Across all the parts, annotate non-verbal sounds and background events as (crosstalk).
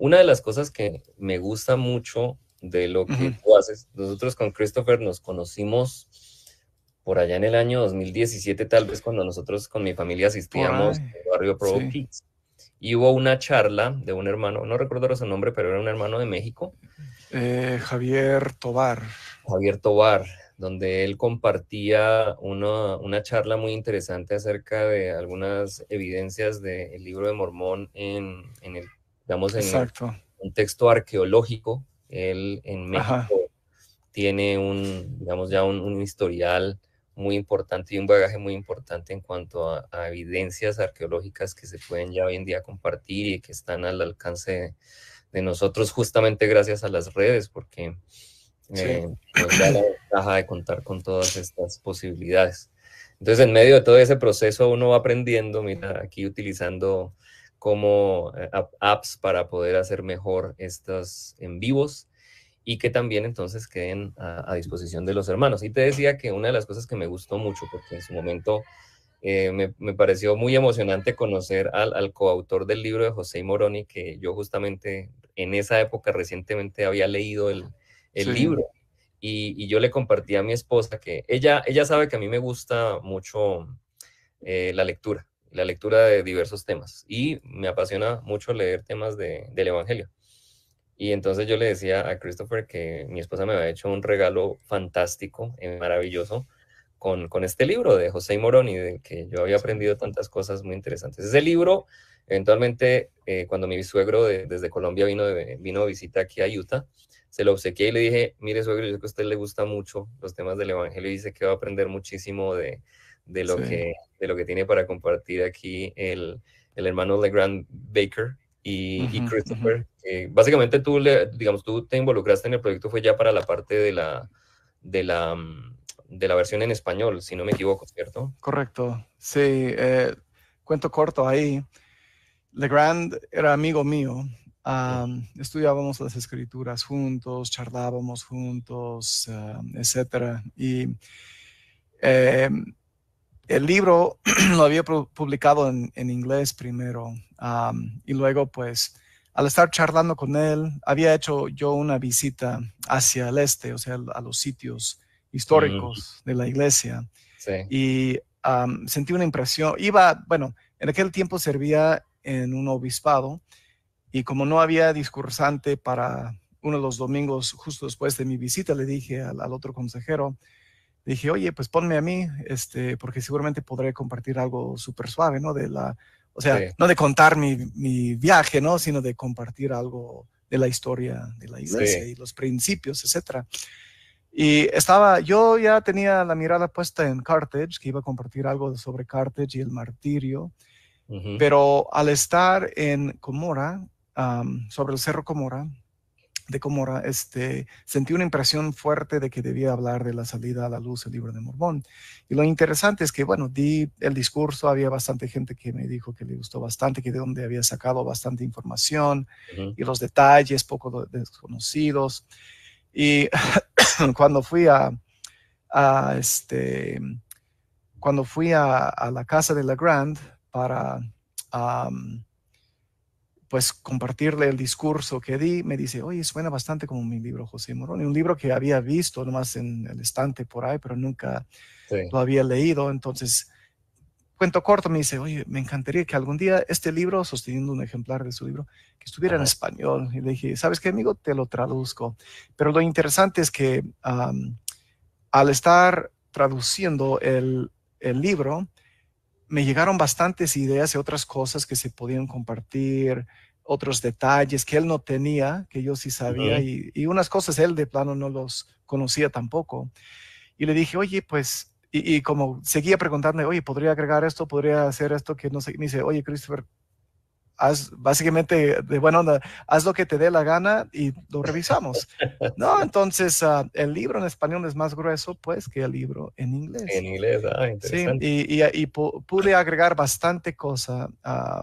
Una de las cosas que me gusta mucho de lo que tú haces, nosotros con Christopher nos conocimos por allá en el año 2017, tal vez cuando nosotros con mi familia asistíamos al barrio Provo Y hubo una charla de un hermano, no recuerdo su nombre, pero era un hermano de México. Eh, Javier Tobar. Javier Tobar, donde él compartía una, charla muy interesante acerca de algunas evidencias del libro de Mormón en, en el digamos, en un contexto arqueológico. Él en México tiene un, digamos, ya un, historial muy importante y un bagaje muy importante en cuanto a, evidencias arqueológicas que se pueden ya hoy en día compartir y que están al alcance de, nosotros justamente gracias a las redes, porque Sí. Eh, da la ventaja de contar con todas estas posibilidades. Entonces, en medio de todo ese proceso, uno va aprendiendo, mira, aquí utilizando como eh, apps para poder hacer mejor estos en vivos y que también entonces queden a, disposición de los hermanos. Y te decía que una de las cosas que me gustó mucho, porque en su momento eh, me, pareció muy emocionante conocer al, coautor del libro de José Moroni, que yo justamente en esa época recientemente había leído el, libro. Y, yo le compartí a mi esposa que ella, ella sabe que a mí me gusta mucho eh, la lectura la lectura de diversos temas y me apasiona mucho leer temas del Evangelio. Y entonces yo le decía a Christopher que mi esposa me había hecho un regalo fantástico, y maravilloso, con, con este libro de José Moroni, de que yo había aprendido tantas cosas muy interesantes. Ese libro, eventualmente, eh, cuando mi suegro desde Colombia vino, vino a visita aquí a Utah, se lo obsequié y le dije, mire suegro, yo sé que a usted le gusta mucho los temas del Evangelio y dice que va a aprender muchísimo de, de lo, que, lo que tiene para compartir aquí el, el hermano Legrand Baker y, Christopher. básicamente tú, digamos, tú te involucraste en el proyecto, fue ya para la parte de la, de la, mm, de la versión en español, si no me equivoco, ¿cierto? Correcto, sí. Eh, cuento corto ahí. Legrand era amigo mío. estudiábamos las escrituras juntos, charlábamos juntos, etc. etcétera. Y em, el libro (clears throat) lo había publicado en, inglés primero y luego pues al estar charlando con él, había hecho yo una visita hacia el este, o sea, a los sitios históricos mm. de la iglesia. Y sentí una impresión, iba, bueno, en aquel tiempo servía en un obispado y como no había discursante para uno de los domingos justo después de mi visita, le dije al otro consejero, dije, oye, pues ponme a mí, este, porque seguramente podré compartir algo súper suave, ¿no? De la, o sea, no de contar mi, viaje, ¿no? Sino de compartir algo de la historia de la iglesia y los principios, etc. Y estaba, yo ya tenía la mirada puesta en Carthage, que iba a compartir algo sobre Carthage y el martirio, pero al estar en Comora, sobre el Cerro Comora, de cómo este, sentí una impresión fuerte de que debía hablar de la salida a la luz del libro de Mormón. Y lo interesante es que, bueno, di el discurso, había bastante gente que me dijo que le gustó bastante, que de donde había sacado bastante información y los detalles poco desconocidos. Y (coughs) cuando fui a, este, cuando fui a, la casa de La Grande para pues compartirle el discurso que di, me dice, oye, suena bastante como mi libro José Morón, un libro que había visto nomás en el estante por ahí, pero nunca lo había leído. Entonces, cuento corto, me dice, oye, me encantaría que algún día este libro, sosteniendo un ejemplar de su libro, que estuviera en español. Y le dije, ¿sabes qué, amigo? Te lo traduzco. Pero lo interesante es que al estar traduciendo el libro, me llegaron bastantes ideas y otras cosas que se podían compartir, otros detalles que él no tenía, que yo sí sabía, y, unas cosas él de plano no los conocía tampoco. Y le dije, oye, pues, y, como seguía preguntándome, oye, podría agregar esto, podría hacer esto, que no sé, me dice, oye, Christopher, básicamente de buena haz lo que te dé la gana y lo revisamos. No, (laughs) entonces ah, el libro en español es más grueso pues que el libro en inglés. En inglés, ah, interesante. Sí, y, pude agregar bastante cosa,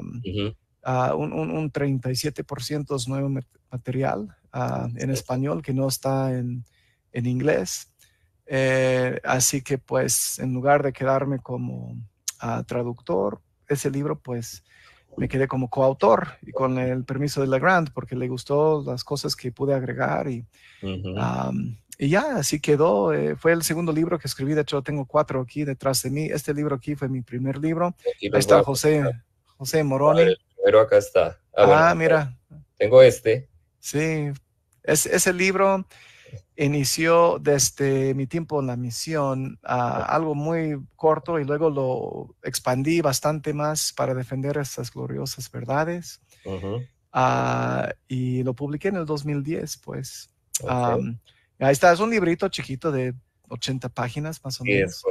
un, un, un, 37% nuevo material ah, en español que no está en, inglés. Eh, así que pues en lugar de quedarme como ah, traductor, ese libro pues me quedé como coautor y con el permiso de Legrand porque le gustó las cosas que pude agregar y, y ya, así quedó. Eh, fue el segundo libro que escribí, de hecho tengo cuatro aquí detrás de mí. Este libro aquí fue mi primer libro. Ahí está José, José Moroni. Pero acá está. Ah, mira. Tengo este. Sí, es, el libro inició desde mi tiempo en la misión algo muy corto y luego lo expandí bastante más para defender estas gloriosas verdades. Ah, y lo publiqué en el 2010, pues. ahí está, es un librito chiquito de 80 páginas más o menos.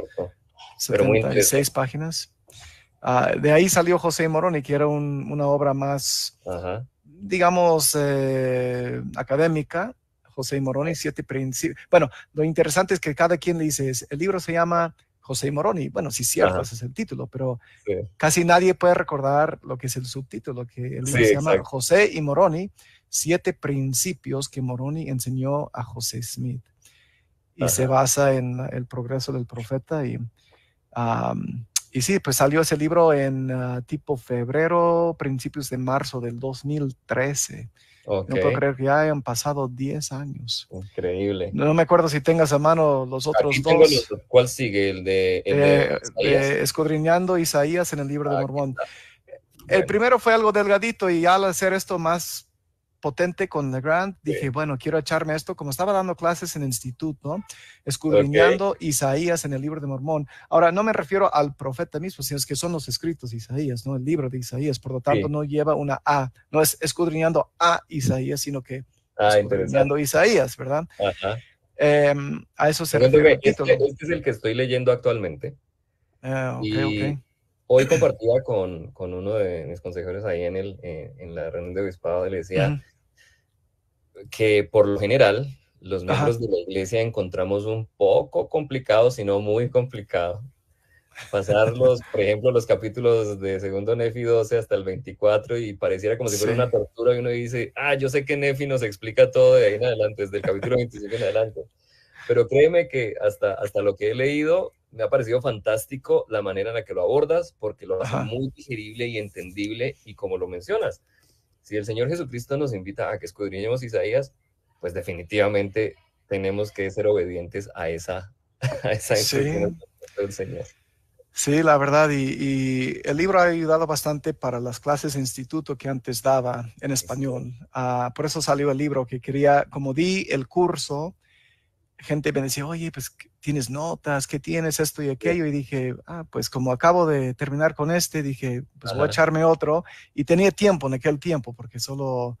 Sí, Pero 76 páginas. Ah, de ahí salió José Moroni, que era una obra más, digamos, eh, académica, José Moroni, siete principios. Bueno, lo interesante es que cada quien le dice, el libro se llama José Moroni. Bueno, sí, cierto, ese es el título, pero casi nadie puede recordar lo que es el subtítulo, que el libro se llama José y Moroni, siete principios que Moroni enseñó a José Smith. Y se basa en el progreso del profeta y... y sí, pues salió ese libro en ah, tipo febrero, principios de marzo del 2013. No puedo creer que ya hayan pasado 10 años. Increíble. No, me acuerdo si tengas a mano los otros dos. ¿Cuál sigue? El eh, de, Escudriñando Isaías en el libro de Mormón. El primero fue algo delgadito y al hacer esto más potente con Legrand, dije, bueno, quiero echarme esto, como estaba dando clases en el instituto, escudriñando Isaías en el libro de Mormón. Ahora, no me refiero al profeta mismo, sino es que son los escritos Isaías, ¿no? El libro de Isaías, por lo tanto, no lleva una A, no es escudriñando a Isaías, sino que ah, escudriñando Isaías, ¿verdad? Em, a eso se refiere. Este, este, es el que estoy leyendo actualmente. Ah, okay, Hoy compartía con, uno de mis consejeros ahí en, el, eh, en la reunión de obispado, le decía que por lo general los miembros de la iglesia encontramos un poco complicado, si no muy complicado, pasar por ejemplo, los capítulos de segundo Nefi 12 hasta el 24 y pareciera como si fuera una tortura y uno dice, ah, yo sé que Nefi nos explica todo de ahí en adelante, desde el capítulo 25 en adelante. Pero créeme que hasta, hasta lo que he leído, me ha parecido fantástico la manera en la que lo abordas, porque lo hace muy digerible y entendible, y como lo mencionas, si el Señor Jesucristo nos invita a que escudriñemos Isaías, pues definitivamente tenemos que ser obedientes a esa, (laughs) a esa instrucción sí. del Señor. Sí, la verdad, y, el libro ha ayudado bastante para las clases de instituto que antes daba en español. Ah, por eso salió el libro, que quería, como di el curso, gente me decía, oye, pues tienes notas, que tienes? Esto y aquello. Y dije, ah, pues como acabo de terminar con este, dije, pues voy a echarme otro. Y tenía tiempo en aquel tiempo, porque solo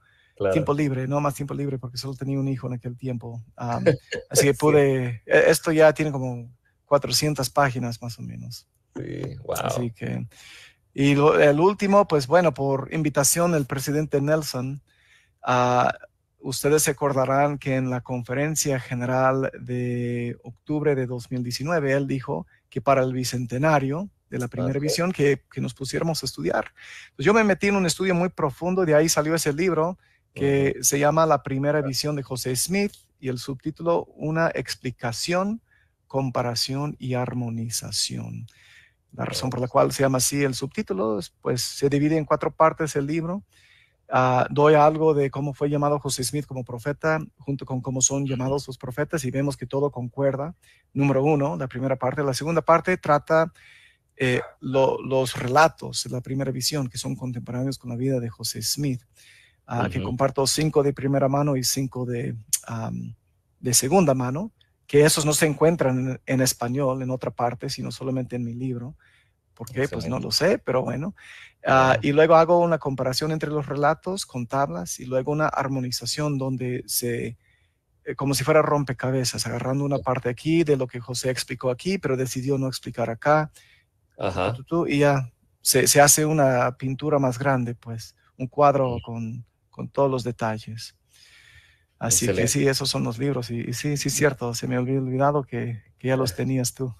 tiempo libre, no más tiempo libre, porque solo tenía un hijo en aquel tiempo. (laughs) así que pude, e, esto ya tiene como 400 páginas más o menos. wow. Así y el último, pues bueno, por invitación del presidente Nelson, ah, Ustedes se acordarán que en la conferencia general de octubre de 2019, él dijo que para el bicentenario de la primera visión que, nos pusiéramos a estudiar. Pues yo me metí en un estudio muy profundo, de ahí salió ese libro que se llama La primera visión de José Smith y el subtítulo Una explicación, comparación y armonización. La razón por la cual se llama así el subtítulo, pues se divide en cuatro partes el libro. Ah, doy algo de cómo fue llamado José Smith como profeta, junto con cómo son llamados los profetas, y vemos que todo concuerda. Número uno, la primera parte. La segunda parte trata eh, los relatos de la primera visión, que son contemporáneos con la vida de José Smith, ah, que comparto cinco de primera mano y cinco de, de segunda mano, que esos no se encuentran en español en otra parte, sino solamente en mi libro. ¿Por qué? Pues no lo sé, pero bueno. Ah, y luego hago una comparación entre los relatos con tablas y luego una armonización donde se, eh, como si fuera rompecabezas, agarrando una parte aquí de lo que José explicó aquí, pero decidió no explicar acá. Ajá. Y ya se, se, hace una pintura más grande, pues, un cuadro con, con todos los detalles. Así que sí, esos son los libros. Y, sí, sí, sí, cierto, se me había olvidado que, ya los tenías tú.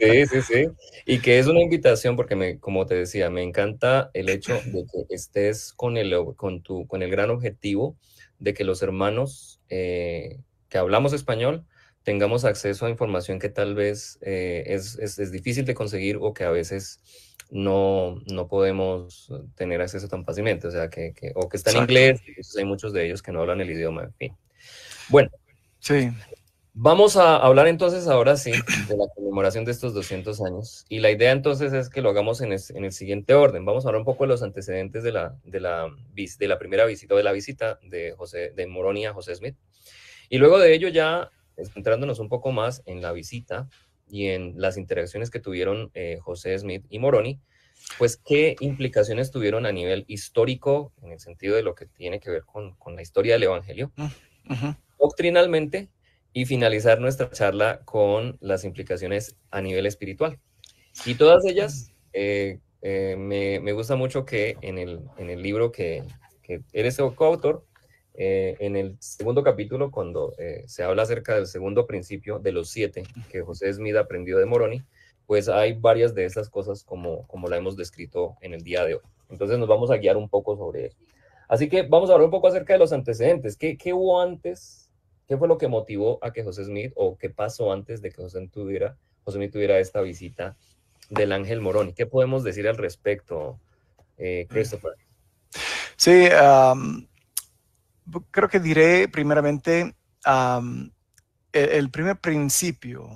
Sí, sí, sí. (laughs) Y que es una invitación porque, me, como te decía, me encanta el hecho (laughs) de que estés con el, con tu, con el gran objetivo de que los hermanos eh, que hablamos español tengamos acceso a información que tal vez eh, es, es difícil de conseguir o que a veces no, no podemos eh, tener acceso tan fácilmente, o sea, que, que o que está en inglés, hay muchos de ellos que no hablan el idioma, en fin. Bueno. Sí. Vamos a hablar entonces ahora sí de la conmemoración de estos 200 años y la idea entonces es que lo hagamos en, el siguiente orden. Vamos a hablar un poco de los antecedentes de la, de la, de la primera visita o de la visita de, José, de Moroni a José Smith y luego de ello ya eh, centrándonos un poco más en la visita y en las interacciones que tuvieron eh, José Smith y Moroni, pues qué implicaciones tuvieron a nivel histórico, en el sentido de lo que tiene que ver con, la historia del Evangelio, mm, doctrinalmente, y finalizar nuestra charla con las implicaciones a nivel espiritual. Y todas ellas, eh, eh, me, gusta mucho que en el, libro que, que eres coautor, eh, en el segundo capítulo, cuando eh, se habla acerca del segundo principio de los siete que José Smith aprendió de Moroni, pues hay varias de esas cosas como, como la hemos descrito en el día de hoy. Entonces nos vamos a guiar un poco sobre eso. Así que vamos a hablar un poco acerca de los antecedentes. ¿Qué, qué hubo antes? ¿Qué fue lo que motivó a que José Smith o qué pasó antes de que José Smith tuviera, José tuviera esta visita del ángel Moroni? ¿Qué podemos decir al respecto, eh, Christopher? Sí, creo que diré primeramente e-, el primer principio,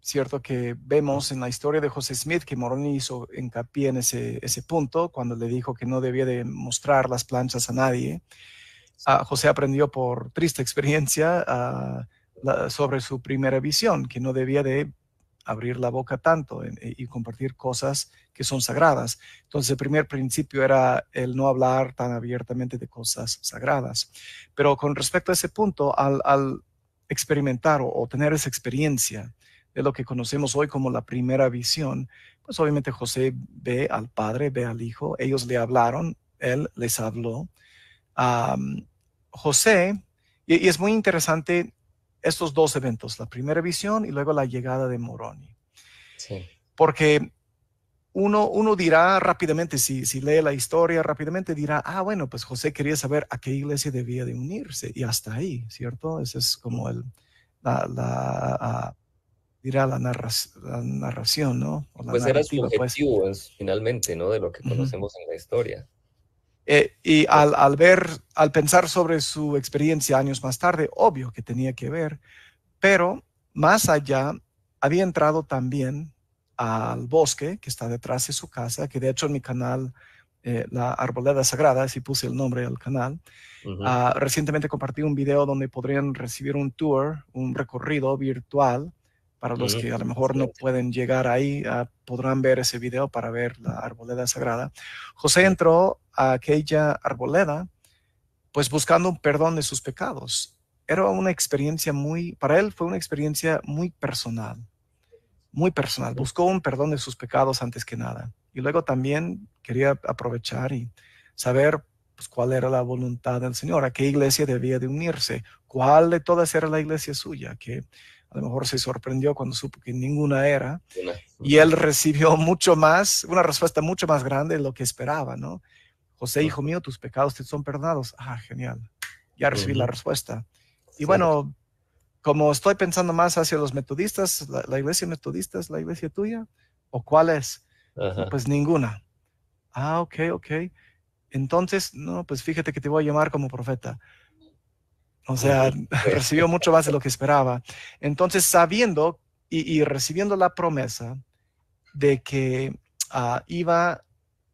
¿cierto? Que vemos en la historia de José Smith, que Moroni hizo hincapié en ese, ese punto, cuando le dijo que no debía de mostrar las planchas a nadie. José aprendió por triste experiencia ah, sobre su primera visión, que no debía de abrir la boca tanto eh, y compartir cosas que son sagradas. Entonces, el primer principio era el no hablar tan abiertamente de cosas sagradas. Pero con respecto a ese punto, al, experimentar o, tener esa experiencia de lo que conocemos hoy como la primera visión, pues obviamente José ve al Padre, ve al Hijo, ellos le hablaron, él les habló. José, y es muy interesante estos dos eventos, la primera visión y luego la llegada de Moroni. Porque uno, uno dirá rápidamente, si, si lee la historia rápidamente, dirá, ah, bueno, pues José quería saber a qué iglesia debía de unirse y hasta ahí, ¿cierto? Ese es como el, la, dirá la, narración, ¿no? pues era su pues. objetivo finalmente, ¿no? De lo que conocemos en la historia. Eh, y al, ver, al pensar sobre su experiencia años más tarde, obvio que tenía que ver, pero más allá había entrado también al bosque que está detrás de su casa, que de hecho en mi canal, eh, La Arboleda Sagrada, así puse el nombre al canal, ah, recientemente compartí un video donde podrían recibir un tour, un recorrido virtual para los que a lo mejor no pueden llegar ahí, ah, podrán ver ese video para ver la arboleda sagrada. José entró a aquella arboleda, pues buscando un perdón de sus pecados. Era una experiencia muy, para él fue una experiencia muy personal, muy personal. Buscó un perdón de sus pecados antes que nada. Y luego también quería aprovechar y saber pues, cuál era la voluntad del Señor, a qué iglesia debía de unirse, cuál de todas era la iglesia suya, que a lo mejor se sorprendió cuando supo que ninguna era, y él recibió mucho más, una respuesta mucho más grande de lo que esperaba, ¿no? José, hijo mío, tus pecados te son perdonados. Ah, genial, ya recibí la respuesta. Y bueno, como estoy pensando más hacia los metodistas, la, iglesia metodista es la iglesia tuya, o cuál es? Pues ninguna. Ah, ok, ok. Entonces, no, pues fíjate que te voy a llamar como profeta. O sea, recibió mucho más de lo que esperaba. Entonces, sabiendo y, recibiendo la promesa de que ah, iba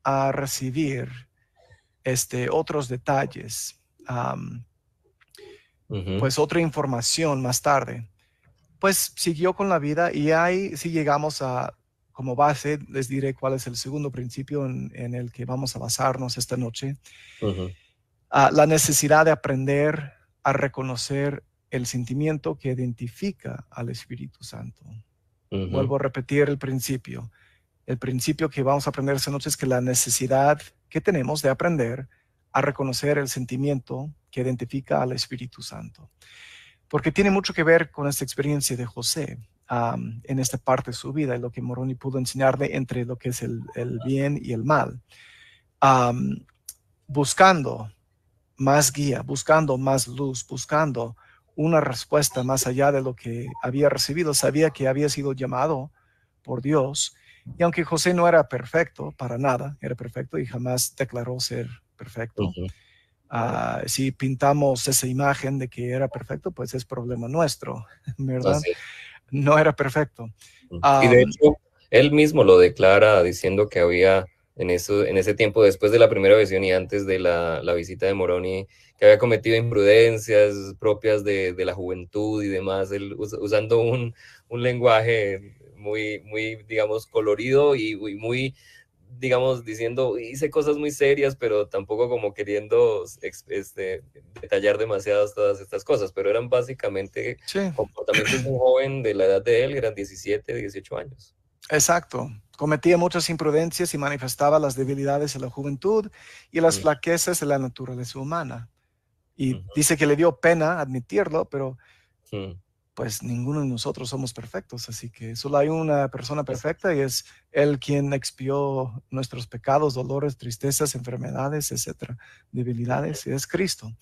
a recibir este, otros detalles, pues otra información más tarde, pues siguió con la vida y ahí si llegamos a, como base, les diré cuál es el segundo principio en, el que vamos a basarnos esta noche, ah, la necesidad de aprender reconocer el sentimiento que identifica al Espíritu Santo. Vuelvo a repetir el principio. El principio que vamos a aprender esta noche es que la necesidad que tenemos de aprender a reconocer el sentimiento que identifica al Espíritu Santo. Porque tiene mucho que ver con esta experiencia de José en esta parte de su vida y lo que Moroni pudo enseñarle entre lo que es el, bien y el mal. buscando más guía, buscando más luz, buscando una respuesta más allá de lo que había recibido. Sabía que había sido llamado por Dios. Y aunque José no era perfecto para nada, era perfecto y jamás declaró ser perfecto. Ah, si pintamos esa imagen de que era perfecto, pues es problema nuestro, (laughs) ¿verdad? No era perfecto. y de hecho, él mismo lo declara diciendo que había en, eso, en ese tiempo después de la primera versión y antes de la, visita de Moroni, que había cometido imprudencias propias de, la juventud y demás, usando un, un, lenguaje muy, muy, digamos, colorido y, muy digamos, diciendo, hice cosas muy serias, pero tampoco como queriendo este, detallar demasiado todas estas cosas, pero eran básicamente comportamientos de un joven de la edad de él, eran 17, 18 años. Exacto. Cometía muchas imprudencias y manifestaba las debilidades de la juventud y las flaquezas de la naturaleza humana. Y dice que le dio pena admitirlo, pero pues ninguno de nosotros somos perfectos, así que solo hay una persona perfecta y es Él quien expió nuestros pecados, dolores, tristezas, enfermedades, etcétera, debilidades, y es Cristo.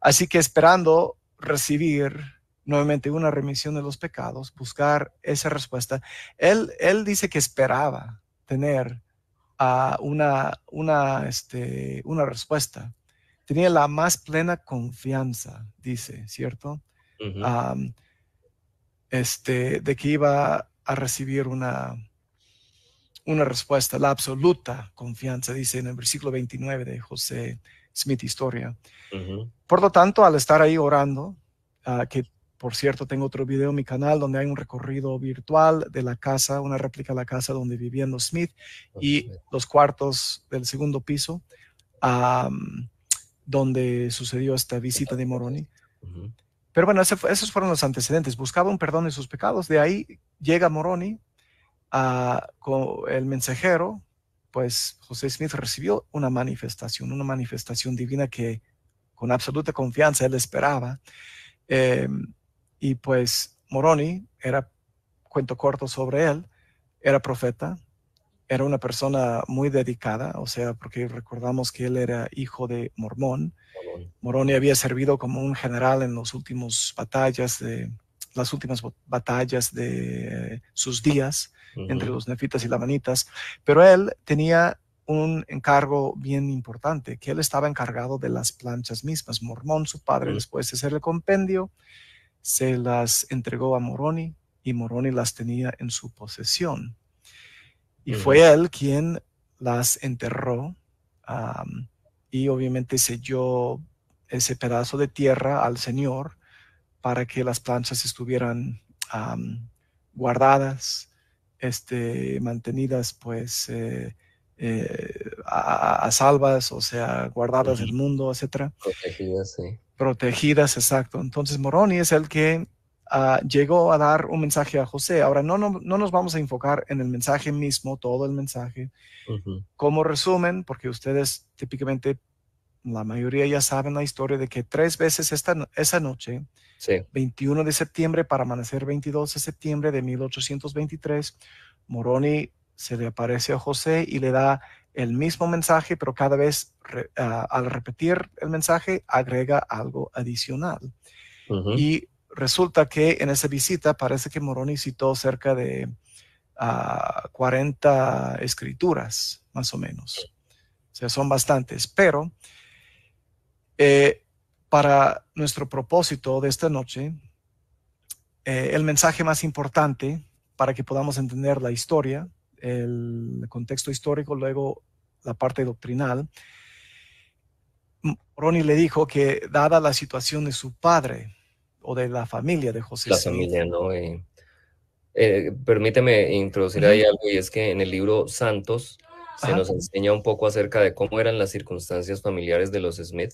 Así que esperando recibir nuevamente una remisión de los pecados, buscar esa respuesta. Él, él dice que esperaba tener una, una, este, una respuesta. Tenía la más plena confianza, dice, ¿cierto? este, de que iba a recibir una, una respuesta, la absoluta confianza, dice en el versículo 29 de José Smith Historia. Por lo tanto, al estar ahí orando, ah, que por cierto, tengo otro video en mi canal donde hay un recorrido virtual de la casa, una réplica de la casa donde vivían los Smith y los cuartos del segundo piso, donde sucedió esta visita de Moroni. Pero bueno, esos fueron los antecedentes. Buscaba un perdón de sus pecados. De ahí llega Moroni, ah, con el mensajero, pues José Smith recibió una manifestación, una manifestación divina que con absoluta confianza él esperaba. Em, y pues Moroni era, cuento corto sobre él, era profeta, era una persona muy dedicada, o sea, porque recordamos que él era hijo de Mormón. Moroni había servido como un general en las últimas batallas de las últimas batallas de sus días entre los nefitas y lamanitas, pero él tenía un encargo bien importante, que él estaba encargado de las planchas mismas. Mormón, su padre, después de hacer el compendio, se las entregó a Moroni y Moroni las tenía en su posesión. Y fue él quien las enterró y obviamente selló ese pedazo de tierra al Señor para que las planchas estuvieran guardadas, este, mantenidas pues eh, eh, a, salvas, o sea, guardadas del mundo, etc protegidas, exacto. Entonces Moroni es el que ah, llegó a dar un mensaje a José. Ahora, no, no, no, nos vamos a enfocar en el mensaje mismo, todo el mensaje. Como resumen, porque ustedes típicamente, la mayoría ya saben la historia de que tres veces esta, esa noche, 21 de septiembre para amanecer 22 de septiembre de 1823, Moroni se le aparece a José y le da el mismo mensaje, pero cada vez ah, al repetir el mensaje agrega algo adicional. Y resulta que en esa visita parece que Moroni citó cerca de 40 ah, escrituras, más o menos. O sea, son bastantes, pero eh, para nuestro propósito de esta noche, eh, el mensaje más importante para que podamos entender la historia el contexto histórico, luego la parte doctrinal, Ronnie le dijo que dada la situación de su padre o de la familia de José La familia, ¿no? Eh, eh, permíteme introducir ahí algo y es que en el libro Santos se nos enseña un poco acerca de cómo eran las circunstancias familiares de los Smith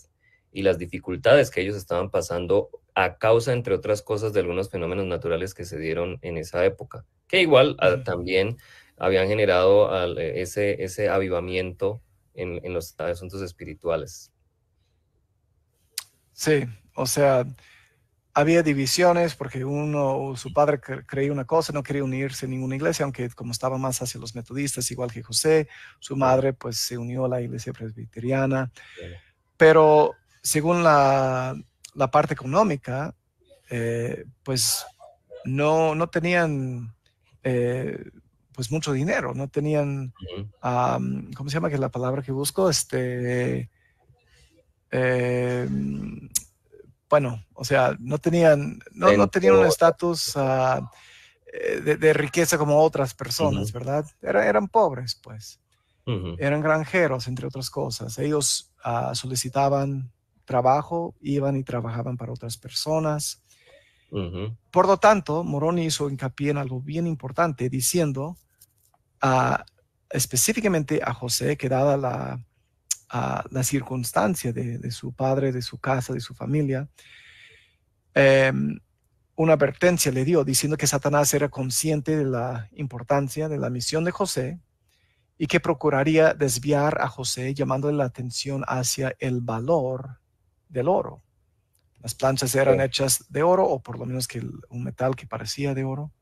y las dificultades que ellos estaban pasando a causa, entre otras cosas, de algunos fenómenos naturales que se dieron en esa época, que igual ah, también habían generado eh, ese, ese avivamiento en, en los asuntos espirituales. Sí, o sea, había divisiones porque uno, su padre creía una cosa, no quería unirse a ninguna iglesia, aunque como estaba más hacia los metodistas, igual que José, su madre pues se unió a la iglesia presbiteriana. Pero según la, la parte económica, eh, pues no, no tenían eh, pues mucho dinero, no tenían, ¿cómo se llama que es la palabra que busco? Este, em, bueno, o sea, no tenían, no, no tenían un estatus ah, eh, de, riqueza como otras personas, ¿verdad? eran pobres, pues. Eran granjeros, entre otras cosas. Ellos ah, solicitaban trabajo, iban y trabajaban para otras personas. Por lo tanto, Moroni hizo hincapié en algo bien importante, diciendo a, específicamente a José, que dada la, la circunstancia de, su padre, de su casa, de su familia, em, una advertencia le dio diciendo que Satanás era consciente de la importancia de la misión de José y que procuraría desviar a José llamándole la atención hacia el valor del oro. Las planchas eran hechas de oro o por lo menos que un metal que parecía de oro.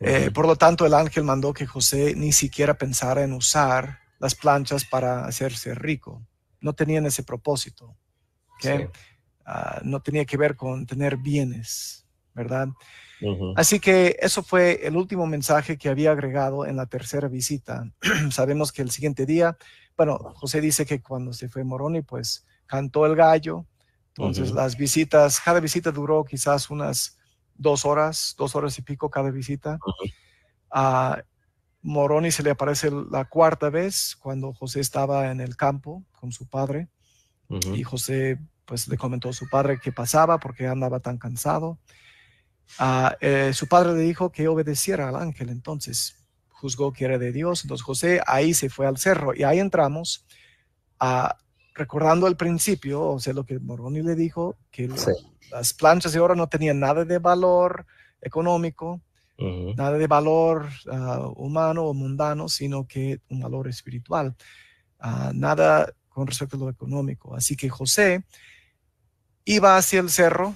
Eh, por lo tanto, el ángel mandó que José ni siquiera pensara en usar las planchas para hacerse rico. No tenían ese propósito. que ah, no tenía que ver con tener bienes, ¿verdad? Así que eso fue el último mensaje que había agregado en la tercera visita. (clears throat) Sabemos que el siguiente día, bueno, José dice que cuando se fue Moroni, pues cantó el gallo. Entonces las visitas, cada visita duró quizás unas dos horas, dos horas y pico cada visita. A Moroni se le aparece la cuarta vez cuando José estaba en el campo con su padre y José pues le comentó a su padre qué pasaba porque andaba tan cansado. Eh, su padre le dijo que obedeciera al ángel, entonces juzgó que era de Dios. Entonces José ahí se fue al cerro y ahí entramos a recordando al principio, o sea, lo que Moroni le dijo, que las planchas de oro no tenían nada de valor económico, nada de valor ah, humano o mundano, sino que un valor espiritual, ah, nada con respecto a lo económico. Así que José iba hacia el cerro.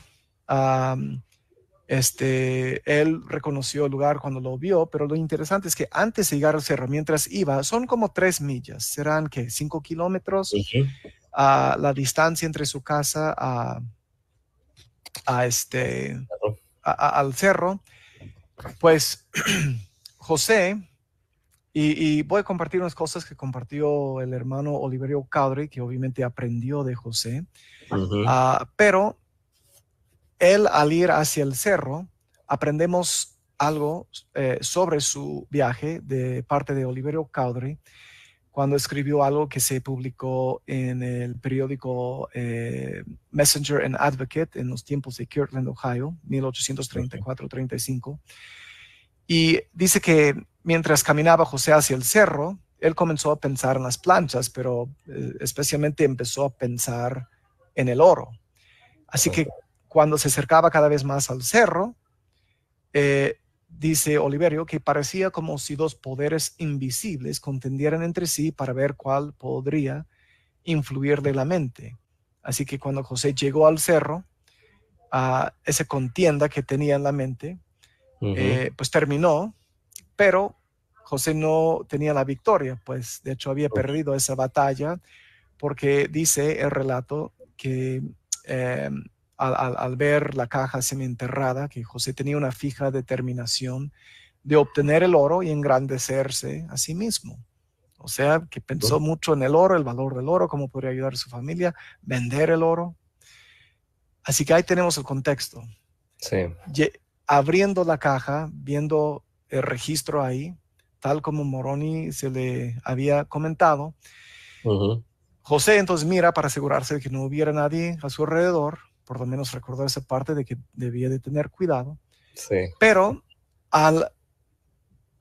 Este, él reconoció el lugar cuando lo vio, pero lo interesante es que antes de llegar al Cerro, mientras iba, son como tres millas, serán que cinco kilómetros a la distancia entre su casa a, este, al cerro. Pues (clears throat) José, y, voy a compartir unas cosas que compartió el hermano Oliverio Cadre, que obviamente aprendió de José, ah, pero él al ir hacia el cerro, aprendemos algo eh, sobre su viaje de parte de Oliverio Caudry, cuando escribió algo que se publicó en el periódico eh, Messenger and Advocate en los tiempos de Kirtland, Ohio, 1834-35. Y dice que mientras caminaba José hacia el cerro, él comenzó a pensar en las planchas, pero eh, especialmente empezó a pensar en el oro. Así que cuando se acercaba cada vez más al cerro, eh, dice Oliverio que parecía como si dos poderes invisibles contendieran entre sí para ver cuál podría influir de la mente. Así que cuando José llegó al cerro, a esa contienda que tenía en la mente, eh, pues terminó, pero José no tenía la victoria, pues de hecho había perdido esa batalla, porque dice el relato que em, al, ver la caja semienterrada, que José tenía una fija determinación de obtener el oro y engrandecerse a sí mismo. O sea, que pensó mucho en el oro, el valor del oro, cómo podría ayudar a su familia, vender el oro. Así que ahí tenemos el contexto. abriendo la caja, viendo el registro ahí, tal como Moroni se le había comentado, José entonces mira para asegurarse de que no hubiera nadie a su alrededor por lo menos recordó esa parte de que debía de tener cuidado. Pero al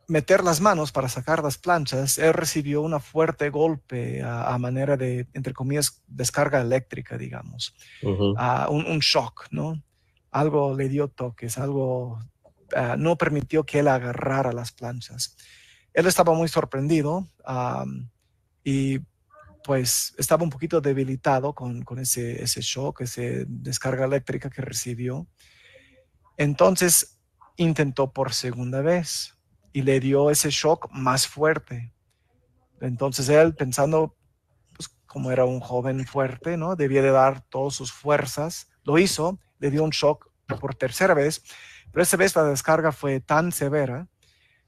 meter las manos para sacar las planchas, él recibió un fuerte golpe a, manera de, entre comillas, descarga eléctrica, digamos, a un, shock, ¿no? Algo le dio toques, algo eh, no permitió que él agarrara las planchas. Él estaba muy sorprendido y pues estaba un poquito debilitado con, ese, ese shock, esa descarga eléctrica que recibió. Entonces intentó por segunda vez y le dio ese shock más fuerte. Entonces él, pensando, pues, como era un joven fuerte, ¿no? Debía de dar todas sus fuerzas. Lo hizo, le dio un shock por tercera vez, pero esa vez la descarga fue tan severa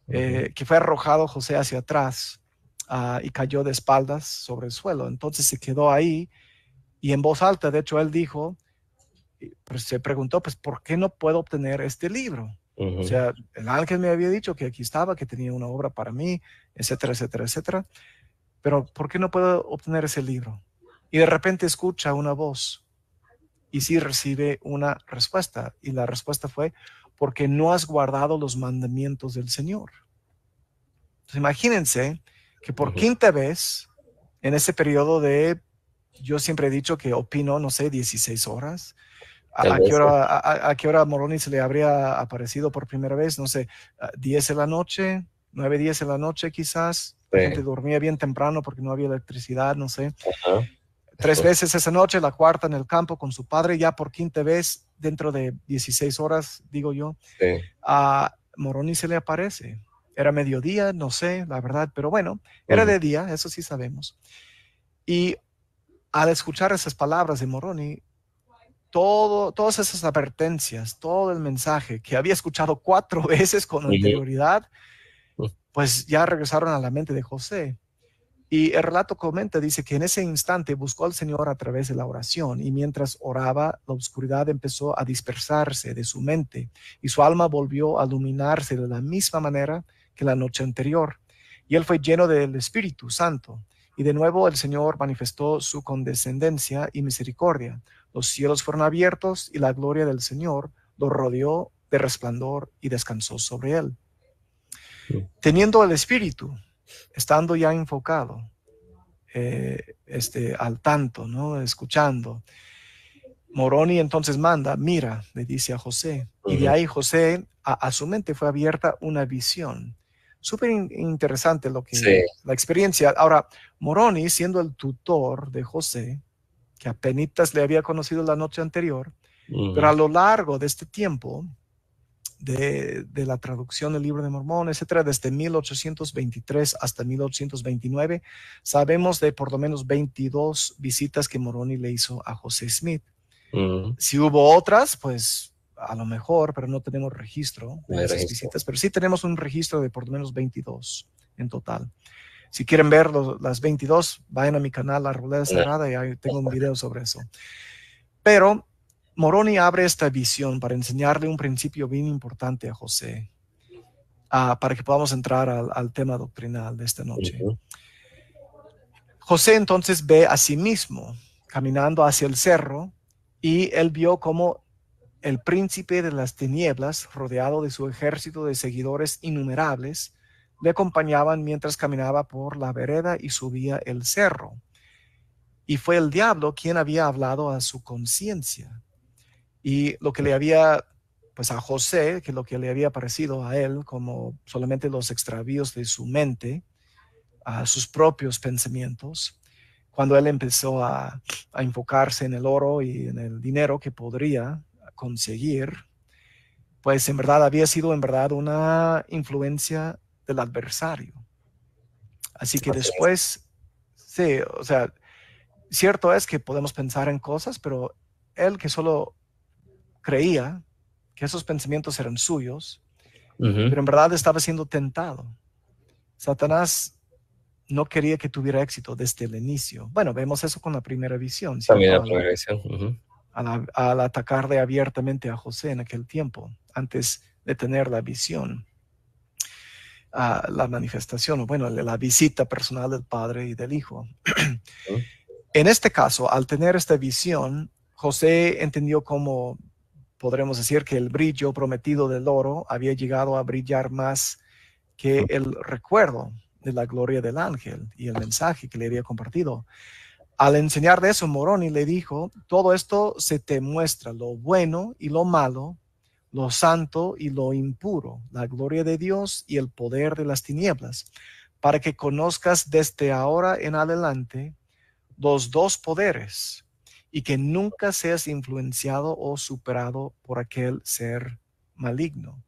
eh, que fue arrojado José hacia atrás Ah, y cayó de espaldas sobre el suelo. Entonces se quedó ahí y en voz alta, de hecho, él dijo, pues, se preguntó, pues, ¿por qué no puedo obtener este libro? O sea, el ángel me había dicho que aquí estaba, que tenía una obra para mí, etcétera, etcétera, etcétera. Pero ¿por qué no puedo obtener ese libro? Y de repente escucha una voz y sí recibe una respuesta. Y la respuesta fue, porque no has guardado los mandamientos del Señor. Entonces, imagínense que por quinta vez en ese periodo de, yo siempre he dicho que opino, no sé, 16 horas. A, qué hora, a, qué hora, Moroni se le habría aparecido por primera vez? No sé, 10 ah, de la noche, 9, 10 en la noche quizás. gente dormía bien temprano porque no había electricidad, no sé. Tres veces esa noche, la cuarta en el campo con su padre, ya por quinta vez dentro de 16 horas, digo yo. A Moroni se le aparece. Era mediodía, no sé, la verdad, pero bueno, era de día, eso sí sabemos. Y al escuchar esas palabras de Moroni, todo, todas esas advertencias, todo el mensaje que había escuchado cuatro (laughs) veces con anterioridad, pues ya regresaron a la mente de José. Y el relato comenta, dice que en ese instante buscó al Señor a través de la oración y mientras oraba, la oscuridad empezó a dispersarse de su mente y su alma volvió a iluminarse de la misma manera la noche anterior, y él fue lleno del Espíritu Santo. Y de nuevo el Señor manifestó su condescendencia y misericordia. Los cielos fueron abiertos y la gloria del Señor lo rodeó de resplandor y descansó sobre él. Teniendo el Espíritu, estando ya enfocado, eh, este, al tanto, ¿no? escuchando, Moroni entonces manda, mira, le dice a José. Y de ahí José, a, su mente fue abierta una visión súper interesante lo que la experiencia. Ahora, Moroni, siendo el tutor de José, que apenas le había conocido la noche anterior, pero a lo largo de este tiempo, de, la traducción del libro de Mormón, etcétera, desde 1823 hasta 1829, sabemos de por lo menos 22 visitas que Moroni le hizo a José Smith. Si hubo otras, pues a lo mejor, pero no tenemos registro de visitas, pero sí tenemos un registro de por lo menos 22 en total. Si quieren ver las 22, vayan a mi canal La Rueda Cerrada y ahí tengo un video sobre eso. Pero Moroni abre esta visión para enseñarle un principio bien importante a José, ah, para que podamos entrar al, tema doctrinal de esta noche. José entonces ve a sí mismo caminando hacia el cerro y él vio cómo el príncipe de las tinieblas, rodeado de su ejército de seguidores innumerables, le acompañaban mientras caminaba por la vereda y subía el cerro. Y fue el diablo quien había hablado a su conciencia. Y lo que le había, pues a José, que lo que le había parecido a él, como solamente los extravíos de su mente, a sus propios pensamientos, cuando él empezó a, enfocarse en el oro y en el dinero que podría conseguir, pues en verdad había sido en verdad una influencia del adversario. Así que después, sí, o sea, cierto es que podemos pensar en cosas, pero él que solo creía que esos pensamientos eran suyos, pero en verdad estaba siendo tentado. Satanás no quería que tuviera éxito desde el inicio. Bueno, vemos eso con la primera visión al, atacarle abiertamente a José en aquel tiempo, antes de tener la visión. la manifestación, o bueno, la visita personal del Padre y del Hijo. (clears throat) en este caso, al tener esta visión, José entendió cómo podremos decir, que el brillo prometido del oro había llegado a brillar más que el recuerdo de la gloria del ángel y el mensaje que le había compartido. Al enseñar de eso, Moroni le dijo, todo esto se te muestra, lo bueno y lo malo, lo santo y lo impuro, la gloria de Dios y el poder de las tinieblas, para que conozcas desde ahora en adelante los dos poderes y que nunca seas influenciado o superado por aquel ser maligno.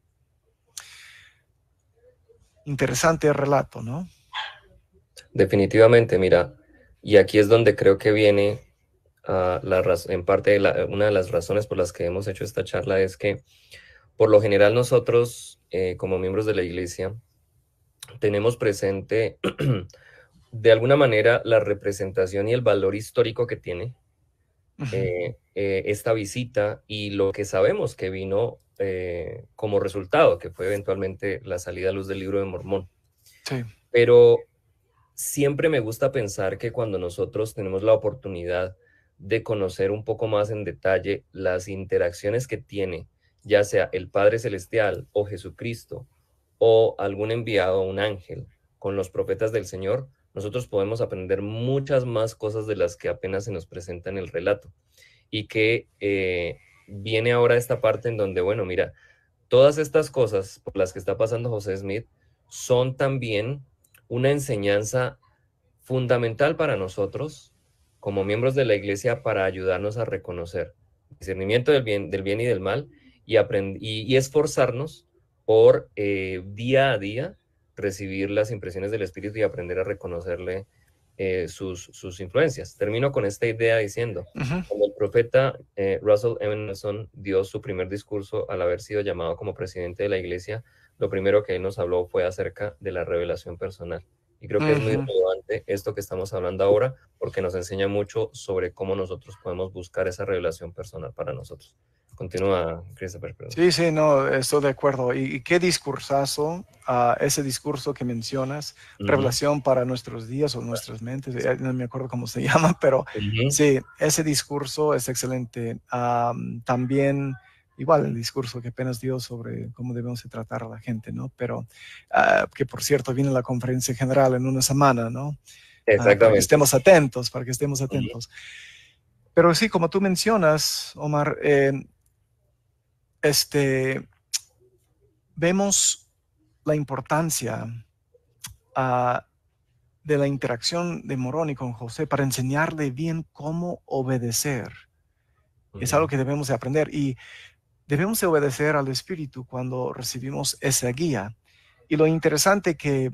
Interesante relato, ¿no? Definitivamente, mira, y aquí es donde creo que viene ah, la en parte de una de las razones por las que hemos hecho esta charla es que por lo general nosotros, eh, como miembros de la iglesia, tenemos presente (clears throat) de alguna manera la representación y el valor histórico que tiene eh, eh, esta visita y lo que sabemos que vino como resultado, que fue eventualmente la salida a luz del libro de Mormón. Sí. Pero siempre me gusta pensar que cuando nosotros tenemos la oportunidad de conocer un poco más en detalle las interacciones que tiene, ya sea el Padre Celestial o Jesucristo o algún enviado o un ángel con los profetas del Señor, nosotros podemos aprender muchas más cosas de las que apenas se nos presenta en el relato. Y que eh, viene ahora esta parte en donde, bueno, mira, todas estas cosas por las que está pasando José Smith son también una enseñanza fundamental para nosotros como miembros de la iglesia para ayudarnos a reconocer discernimiento del bien, del bien y del mal y, y, y esforzarnos por eh, día a día recibir las impresiones del Espíritu y aprender a reconocerle eh, sus, sus, influencias. Termino con esta idea diciendo, como el profeta eh, Russell Emerson dio su primer discurso al haber sido llamado como presidente de la iglesia, lo primero que él nos habló fue acerca de la revelación personal. Y creo que es muy relevante esto que estamos hablando ahora porque nos enseña mucho sobre cómo nosotros podemos buscar esa revelación personal para nosotros. Continúa, Christopher. Sí, sí, no, estoy de acuerdo. ¿Y, qué discursazo, a ah, ese discurso que mencionas, revelación para nuestros días o nuestras mentes, eh, no me acuerdo cómo se (laughs) llama, pero sí, ese discurso es excelente. también igual el discurso que apenas dio sobre cómo debemos de tratar a la gente, ¿no? Pero ah, que por cierto viene la conferencia general en una semana, ¿no? Ah, Exactamente. estemos atentos, para que estemos atentos. Pero sí, como tú mencionas, Omar, eh, este, vemos la importancia ah, de la interacción de Moroni con José para enseñarle bien cómo obedecer. Es algo que debemos de aprender. Y debemos obedecer al Espíritu cuando recibimos esa guía. Y lo interesante que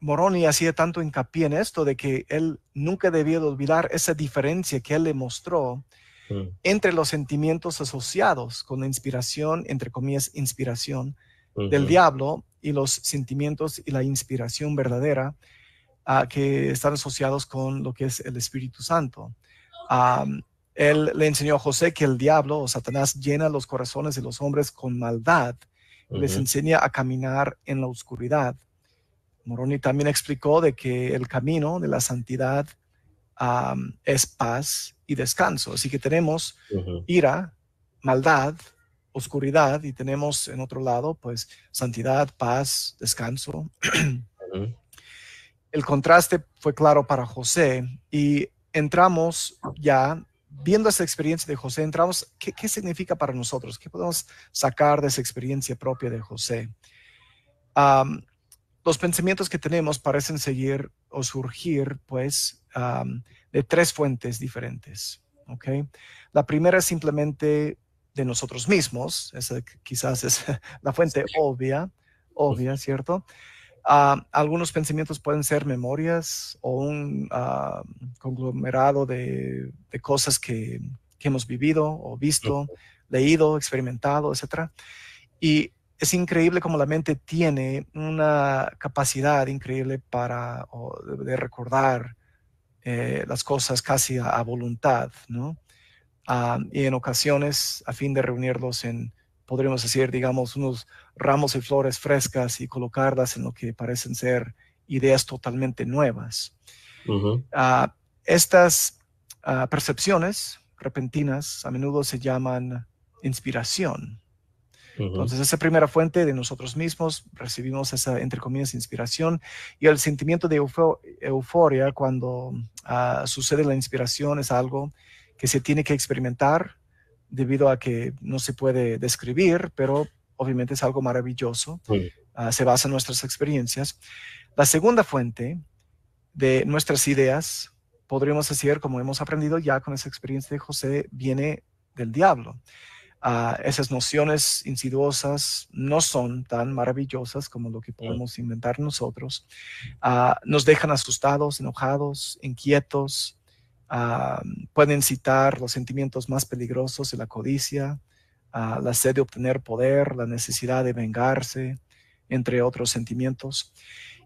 Moroni hacía tanto hincapié en esto de que él nunca debía olvidar esa diferencia que él le mostró mm. entre los sentimientos asociados con la inspiración, entre comillas, inspiración del diablo y los sentimientos y la inspiración verdadera ah, que están asociados con lo que es el Espíritu Santo. Él le enseñó a José que el diablo o Satanás llena los corazones de los hombres con maldad. Les enseña a caminar en la oscuridad. Moroni también explicó de que el camino de la santidad es paz y descanso. Así que tenemos ira, maldad, oscuridad y tenemos en otro lado pues santidad, paz, descanso. El contraste fue claro para José y entramos ya viendo esa experiencia de José, entramos, ¿qué, significa para nosotros? ¿Qué podemos sacar de esa experiencia propia de José? los pensamientos que tenemos parecen seguir o surgir, pues, de tres fuentes diferentes. ¿okay? La primera es simplemente de nosotros mismos, esa quizás es (laughs) la fuente obvia, obvia, ¿cierto? Ah, algunos pensamientos pueden ser memorias o un ah, conglomerado de, cosas que, hemos vivido o visto, leído, experimentado, etc. Y es increíble como la mente tiene una capacidad increíble para de, recordar eh, las cosas casi a, voluntad, ¿no? Ah, y en ocasiones, a fin de reunirlos en podríamos decir, digamos, unos ramos de flores frescas y colocarlas en lo que parecen ser ideas totalmente nuevas. Ah, estas ah, percepciones repentinas a menudo se llaman inspiración. Entonces, esa primera fuente de nosotros mismos, recibimos esa, entre comillas, inspiración y el sentimiento de euforia cuando ah, sucede la inspiración es algo que se tiene que experimentar debido a que no se puede describir, pero obviamente es algo maravilloso. Ah, se basa en nuestras experiencias. La segunda fuente de nuestras ideas, podríamos decir, como hemos aprendido ya con esa experiencia de José, viene del diablo. Ah, esas nociones insidiosas no son tan maravillosas como lo que podemos inventar nosotros. Ah, nos dejan asustados, enojados, inquietos, Ah, pueden citar los sentimientos más peligrosos de la codicia, ah, la sed de obtener poder, la necesidad de vengarse, entre otros sentimientos.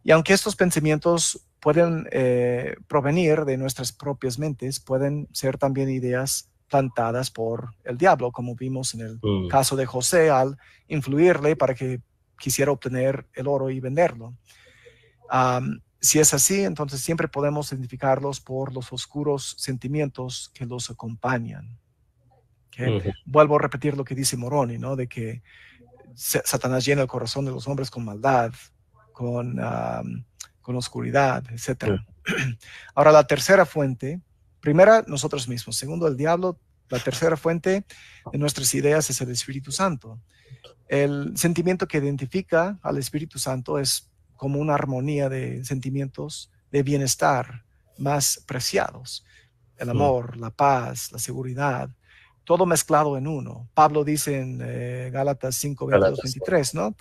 Y aunque estos pensamientos pueden eh, provenir de nuestras propias mentes, pueden ser también ideas plantadas por el diablo, como vimos en el mm. caso de José al influirle para que quisiera obtener el oro y venderlo. Si es así, entonces siempre podemos identificarlos por los oscuros sentimientos que los acompañan. Vuelvo a repetir lo que dice Moroni, ¿no? De que Satanás llena el corazón de los hombres con maldad, con, con oscuridad, etc. (clears throat) Ahora, la tercera fuente, primera, nosotros mismos. Segundo, el diablo. La tercera fuente de nuestras ideas es el Espíritu Santo. El sentimiento que identifica al Espíritu Santo es como una armonía de sentimientos de bienestar más preciados. El amor, la paz, la seguridad, todo mezclado en uno. Pablo dice en eh, Gálatas 5, 22, 23, ¿no?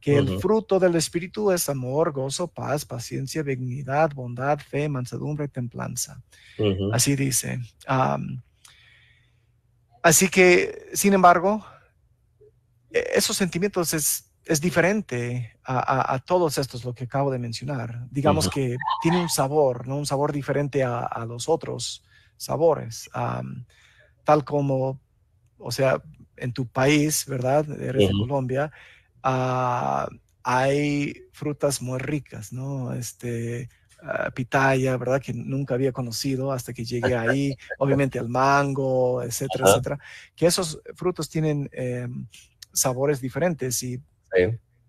Que el fruto del Espíritu es amor, gozo, paz, paciencia, dignidad, bondad, fe, mansedumbre, templanza. Así dice. así que, sin embargo, e-, esos sentimientos es es diferente a, todos estos, lo que acabo de mencionar. Digamos que tiene un sabor, ¿no? Un sabor diferente a, los otros sabores. tal como, o sea, en tu país, ¿verdad? Eres de Colombia. Ah, hay frutas muy ricas, ¿no? Este, ah, pitaya, ¿verdad? Que nunca había conocido hasta que llegué ahí. Obviamente el mango, etcétera, etcétera. Que esos frutos tienen... Em, sabores diferentes y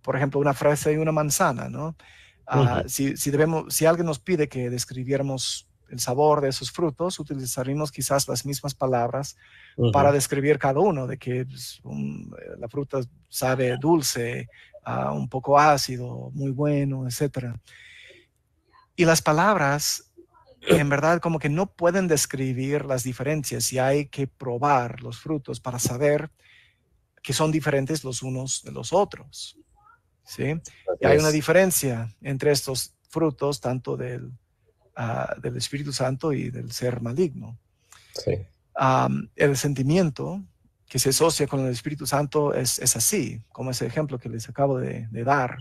por ejemplo, una frase y una manzana, ¿no? Ah, si, debemos, si alguien nos pide que describiéramos el sabor de esos frutos, utilizaríamos quizás las mismas palabras para describir cada uno, de que pues, eh, la fruta sabe dulce, ah, un poco ácido, muy bueno, etc. Y las palabras, en verdad, como que no pueden describir las diferencias y hay que probar los frutos para saber que son diferentes los unos de los otros. ¿sí? hay una diferencia entre estos frutos, tanto del, ah, del Espíritu Santo y del ser maligno. Sí. el sentimiento que se asocia con el Espíritu Santo es, así, como ese ejemplo que les acabo de, dar.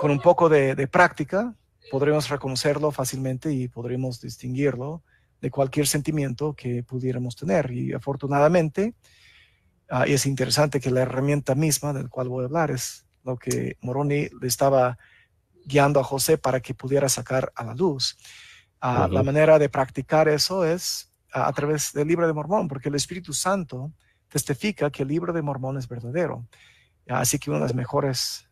con un poco de práctica podremos reconocerlo fácilmente y podremos distinguirlo de cualquier sentimiento que pudiéramos tener. Y afortunadamente, ah, y es interesante que la herramienta misma del cual voy a hablar es lo que Moroni le estaba guiando a José para que pudiera sacar a la luz. Ah, la manera de practicar eso es ah, a través del libro de Mormón, porque el Espíritu Santo testifica que el libro de Mormón es verdadero. Así que una de las mejores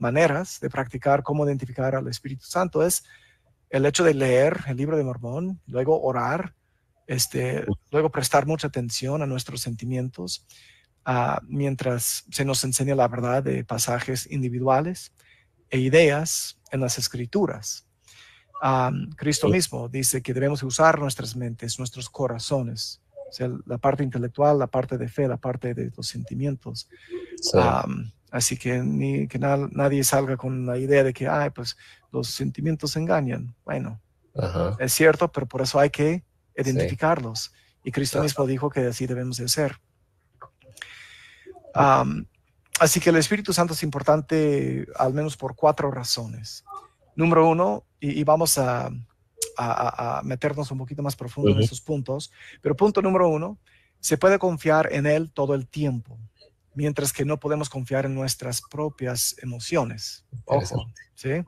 maneras de practicar cómo identificar al Espíritu Santo es el hecho de leer el libro de Mormón, luego orar, este, luego prestar mucha atención a nuestros sentimientos, ah, mientras se nos enseña la verdad de pasajes individuales e ideas en las escrituras. Ah, Cristo mismo dice que debemos usar nuestras mentes, nuestros corazones, o sea, la parte intelectual, la parte de fe, la parte de los sentimientos. Ah, Así que, ni, que nadie salga con la idea de que, ay, pues los sentimientos engañan. Bueno, es cierto, pero por eso hay que identificarlos. Y Cristo mismo dijo que así debemos de ser. así que el Espíritu Santo es importante al menos por cuatro razones. Número uno, y, vamos a, meternos un poquito más profundo en esos puntos, pero punto número uno, se puede confiar en Él todo el tiempo mientras que no podemos confiar en nuestras propias emociones. Ojo, ¿sí?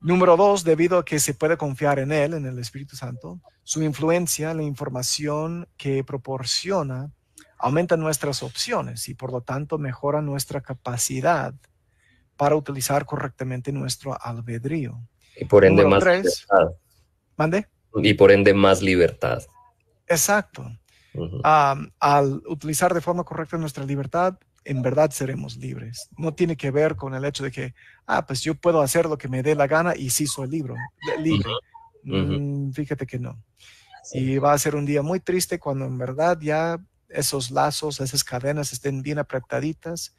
Número dos, debido a que se puede confiar en Él, en el Espíritu Santo, su influencia, la información que proporciona, aumenta nuestras opciones y por lo tanto mejora nuestra capacidad para utilizar correctamente nuestro albedrío. Y por ende más libertad. ¿Mande? Y por ende más libertad. Exacto al utilizar de forma correcta nuestra libertad, en verdad seremos libres. No tiene que ver con el hecho de que, ah, pues yo puedo hacer lo que me dé la gana y sí soy libre. Mm, fíjate que no. Y va a ser un día muy triste cuando en verdad ya esos lazos, esas cadenas estén bien apretaditas.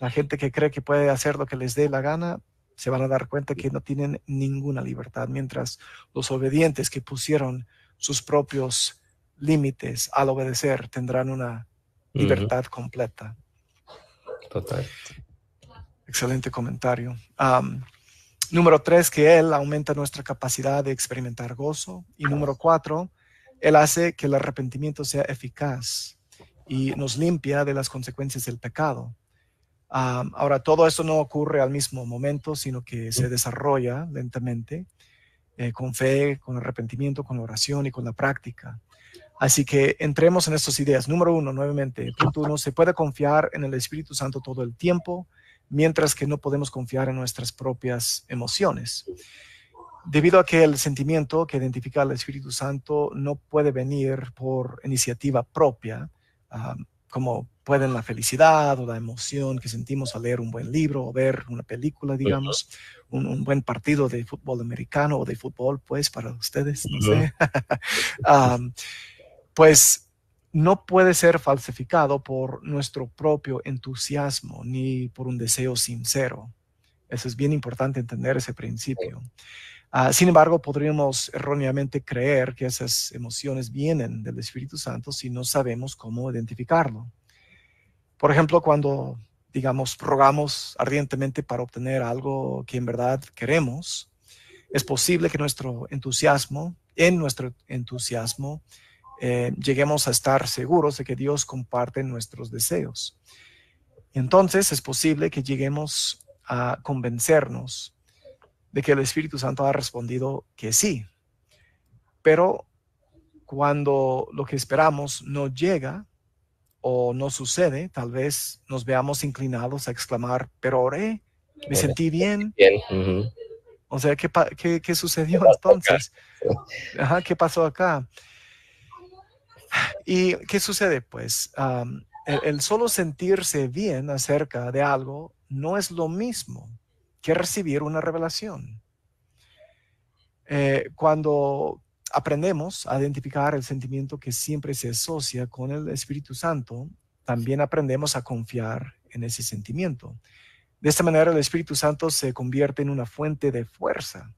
La gente que cree que puede hacer lo que les dé la gana, se van a dar cuenta que no tienen ninguna libertad, mientras los obedientes que pusieron sus propios límites al obedecer tendrán una libertad completa. Total. Excelente comentario. número tres, que Él aumenta nuestra capacidad de experimentar gozo. Y número cuatro, Él hace que el arrepentimiento sea eficaz y nos limpia de las consecuencias del pecado. ahora, todo eso no ocurre al mismo momento, sino que se desarrolla lentamente, eh, con fe, con arrepentimiento, con oración y con la práctica. Así que entremos en estas ideas. Número uno, nuevamente, punto uno, se puede confiar en el Espíritu Santo todo el tiempo, mientras que no podemos confiar en nuestras propias emociones. Debido a que el sentimiento que identifica al Espíritu Santo no puede venir por iniciativa propia, como pueden la felicidad o la emoción que sentimos al leer un buen libro o ver una película, digamos, un, buen partido de fútbol americano o de fútbol, pues, para ustedes, no sé. (laughs) pues no puede ser falsificado por nuestro propio entusiasmo ni por un deseo sincero. Eso es bien importante entender ese principio. Ah, sin embargo, podríamos erróneamente creer que esas emociones vienen del Espíritu Santo si no sabemos cómo identificarlo. Por ejemplo, cuando, digamos, rogamos ardientemente para obtener algo que en verdad queremos, es posible que nuestro entusiasmo, en nuestro entusiasmo, eh, lleguemos a estar seguros de que Dios comparte nuestros deseos. Entonces es posible que lleguemos a convencernos de que el Espíritu Santo ha respondido que sí. Pero cuando lo que esperamos no llega o no sucede, tal vez nos veamos inclinados a exclamar, pero oré, me sentí bien. O sea, ¿qué, qué, sucedió entonces? Ajá, ¿Qué pasó acá? ¿Y qué sucede? Pues el, solo sentirse bien acerca de algo no es lo mismo que recibir una revelación. Eh, cuando aprendemos a identificar el sentimiento que siempre se asocia con el Espíritu Santo, también aprendemos a confiar en ese sentimiento. De esta manera el Espíritu Santo se convierte en una fuente de fuerza,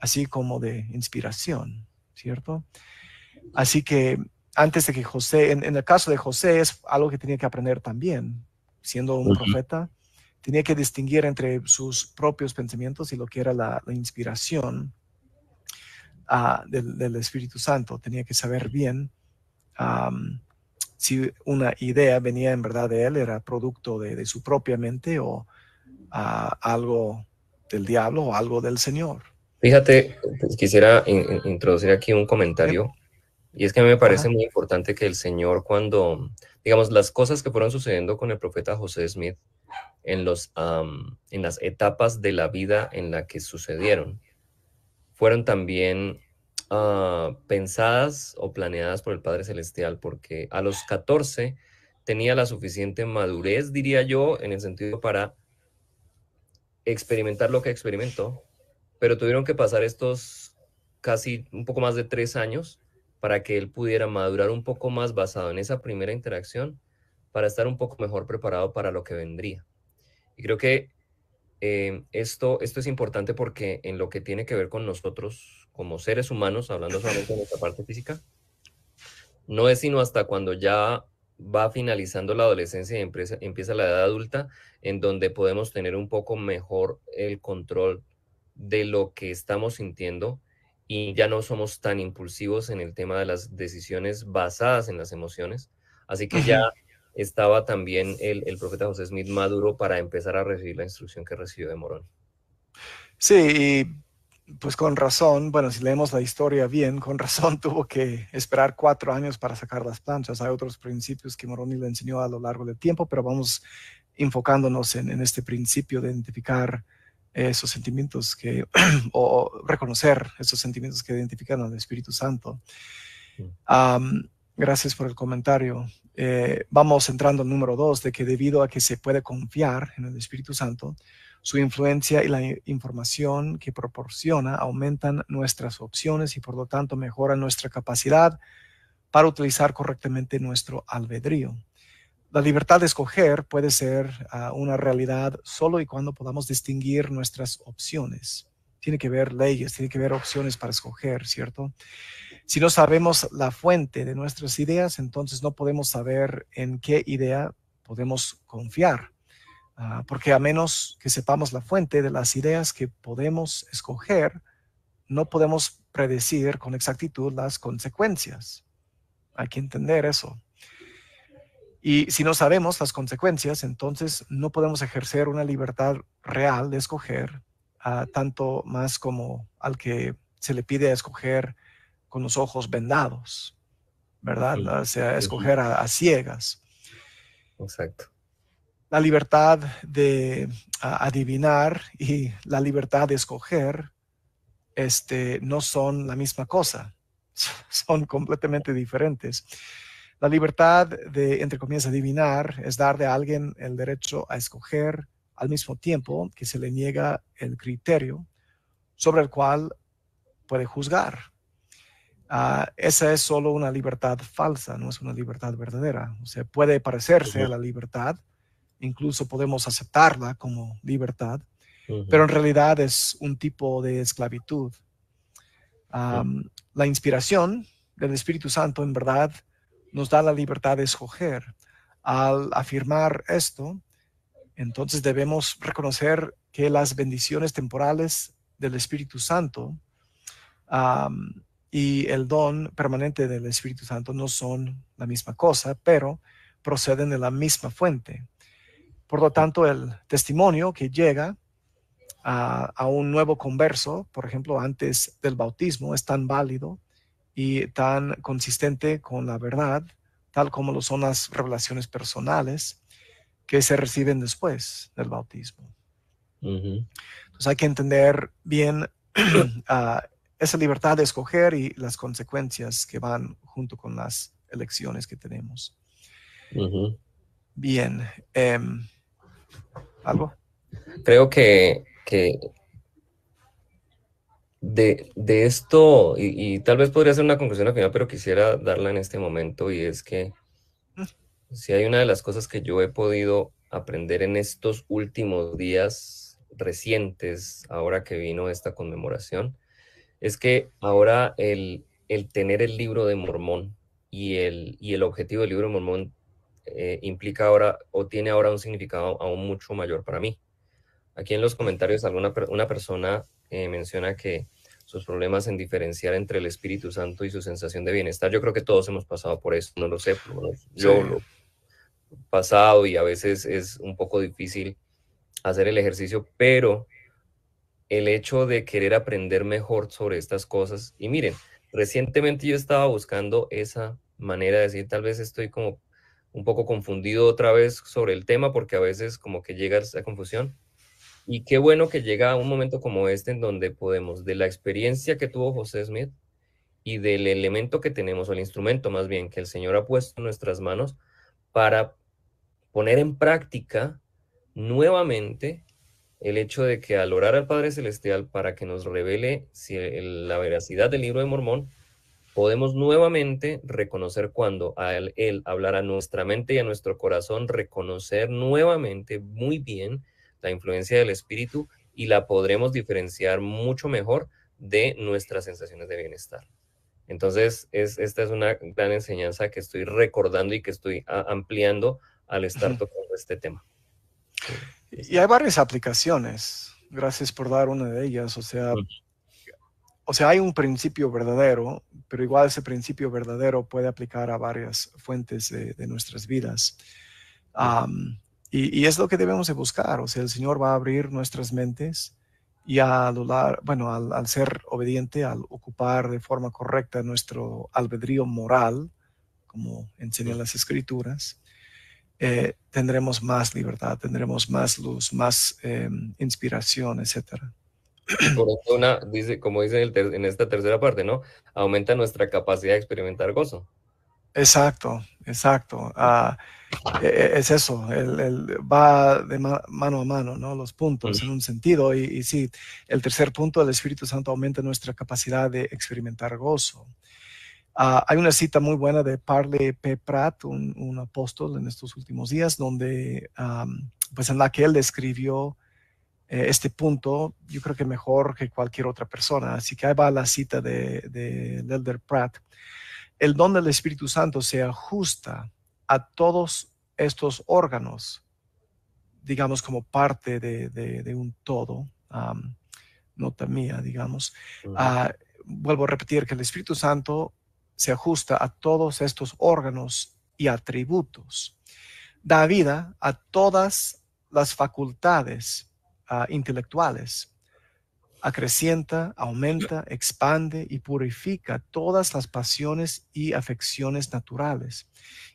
así como de inspiración, ¿cierto? Así que antes de que José, en, el caso de José es algo que tenía que aprender también, siendo un profeta, tenía que distinguir entre sus propios pensamientos y lo que era la, inspiración ah, del, Espíritu Santo. Tenía que saber bien si una idea venía en verdad de él, era producto de, su propia mente o ah, algo del diablo o algo del Señor. Fíjate, quisiera introducir aquí un comentario. Y es que a mí me parece muy importante que el Señor cuando, digamos, las cosas que fueron sucediendo con el profeta José Smith en, los, en las etapas de la vida en la que sucedieron, fueron también ah, pensadas o planeadas por el Padre Celestial, porque a los 14 tenía la suficiente madurez, diría yo, en el sentido para experimentar lo que experimentó, pero tuvieron que pasar estos casi un poco más de tres años para que él pudiera madurar un poco más basado en esa primera interacción para estar un poco mejor preparado para lo que vendría. Y creo que eh, esto, esto es importante porque en lo que tiene que ver con nosotros como seres humanos, hablando solamente de nuestra parte física, no es sino hasta cuando ya va finalizando la adolescencia y empieza la edad adulta, en donde podemos tener un poco mejor el control de lo que estamos sintiendo y ya no somos tan impulsivos en el tema de las decisiones basadas en las emociones. Así que ya estaba también el, profeta José Smith maduro para empezar a recibir la instrucción que recibió de Morón. Sí, pues con razón, bueno, si leemos la historia bien, con razón (laughs) tuvo que esperar cuatro años para sacar las planchas. Hay otros principios que Moroni le enseñó a lo largo del tiempo, pero vamos enfocándonos en, en este principio de identificar esos sentimientos que, (clears throat) o reconocer esos sentimientos que identifican al Espíritu Santo. gracias por el comentario. Eh, vamos entrando al número dos, de que debido a que se puede confiar en el Espíritu Santo, su influencia y la información que proporciona aumentan nuestras opciones y por lo tanto mejoran nuestra capacidad para utilizar correctamente nuestro albedrío. La libertad de escoger puede ser ah, una realidad solo y cuando podamos distinguir nuestras opciones. Tiene que ver leyes, tiene que ver opciones para escoger, ¿cierto? Si no sabemos la fuente de nuestras ideas, entonces no podemos saber en qué idea podemos confiar. Ah, porque a menos que sepamos la fuente de las ideas que podemos escoger, no podemos predecir con exactitud las consecuencias. Hay que entender eso. Y si no sabemos las consecuencias, entonces no podemos ejercer una libertad real de escoger, tanto más como al que se le pide escoger con los ojos vendados, ¿verdad? O sea, escoger a, ciegas. Exacto. La libertad de adivinar y la libertad de escoger este, no son la misma cosa, (laughs) son completamente diferentes. La libertad de, entre comillas, adivinar es darle a alguien el derecho a escoger al mismo tiempo que se le niega el criterio sobre el cual puede juzgar. Ah, esa es solo una libertad falsa, no es una libertad verdadera. O sea, puede parecerse a la libertad, incluso podemos aceptarla como libertad, pero en realidad es un tipo de esclavitud. La inspiración del Espíritu Santo, en verdad, nos da la libertad de escoger. Al afirmar esto, entonces debemos reconocer que las bendiciones temporales del Espíritu Santo y el don permanente del Espíritu Santo no son la misma cosa, pero proceden de la misma fuente. Por lo tanto, el testimonio que llega a un nuevo converso, por ejemplo, antes del bautismo, es tan válido y tan consistente con la verdad, tal como lo son las revelaciones personales que se reciben después del bautismo. Entonces hay que entender bien (clears throat) ah, esa libertad de escoger y las consecuencias que van junto con las elecciones que tenemos. Bien. Em, ¿Algo? Creo que, que de, esto, y, tal vez podría ser una conclusión al final, pero quisiera darla en este momento, y es que mm. si hay una de las cosas que yo he podido aprender en estos últimos días recientes, ahora que vino esta conmemoración, es que ahora el, el tener el libro de Mormón y el, y el objetivo del libro de Mormón eh, implica ahora o tiene ahora un significado aún mucho mayor para mí. Aquí en los comentarios alguna una persona eh, menciona que sus problemas en diferenciar entre el Espíritu Santo y su sensación de bienestar. Yo creo que todos hemos pasado por eso, no lo sé, yo lo he pasado y a veces es un poco difícil hacer el ejercicio, pero el hecho de querer aprender mejor sobre estas cosas, y miren, recientemente yo estaba buscando esa manera de decir, tal vez estoy como un poco confundido otra vez sobre el tema, porque a veces como que llega esa confusión, y qué bueno que llega un momento como este en donde podemos, de la experiencia que tuvo José Smith y del elemento que tenemos, o el instrumento más bien, que el Señor ha puesto en nuestras manos para poner en práctica nuevamente el hecho de que al orar al Padre Celestial para que nos revele si la veracidad del libro de Mormón, podemos nuevamente reconocer cuando él, él hablará a nuestra mente y a nuestro corazón, reconocer nuevamente muy bien la influencia del espíritu y la podremos diferenciar mucho mejor de nuestras sensaciones de bienestar. Entonces, esta es una gran enseñanza que estoy recordando y que estoy ampliando al estar tocando este tema. Y hay varias aplicaciones. Gracias por dar una de ellas. O sea, o sea, hay un principio verdadero, pero igual ese principio verdadero puede aplicar a varias fuentes de, nuestras vidas. Y, es lo que debemos de buscar, o sea, el Señor va a abrir nuestras mentes y a bueno, al, ser obediente, al ocupar de forma correcta nuestro albedrío moral, como enseñan las escrituras, eh, tendremos más libertad, tendremos más luz, más eh, inspiración, etcétera. Por dice, como dice en, esta tercera parte, ¿no? Aumenta nuestra capacidad de experimentar gozo. Exacto, exacto. Ah, e, e, es eso, el, va de mano a mano, ¿no? Los puntos en un sentido. Y, sí, el tercer punto, el Espíritu Santo aumenta nuestra capacidad de experimentar gozo. Ah, hay una cita muy buena de Parle P. Pratt, un, apóstol en estos últimos días, donde, pues en la que él describió eh, este punto, yo creo que mejor que cualquier otra persona. Así que ahí va la cita de, de Elder Pratt. El don del Espíritu Santo se ajusta a todos estos órganos, digamos, como parte de, un todo, nota mía, digamos. Mm. Ah, vuelvo a repetir que el Espíritu Santo se ajusta a todos estos órganos y atributos. Da vida a todas las facultades ah, intelectuales acrecienta, aumenta, expande y purifica todas las pasiones y afecciones naturales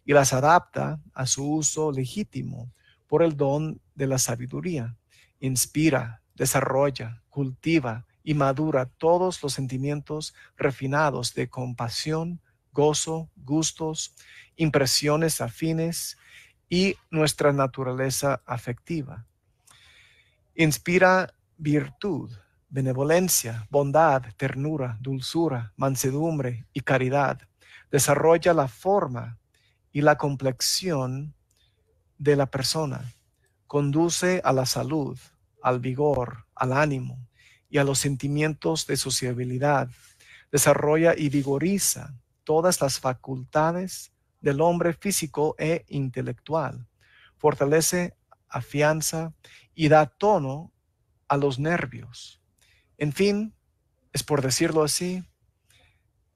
y las adapta a su uso legítimo por el don de la sabiduría. Inspira, desarrolla, cultiva y madura todos los sentimientos refinados de compasión, gozo, gustos, impresiones afines y nuestra naturaleza afectiva. Inspira virtud, benevolencia, bondad, ternura, dulzura, mansedumbre y caridad. Desarrolla la forma y la complexión de la persona. Conduce a la salud, al vigor, al ánimo y a los sentimientos de sociabilidad. Desarrolla y vigoriza todas las facultades del hombre físico e intelectual. Fortalece, afianza y da tono a los nervios en fin, es por decirlo así,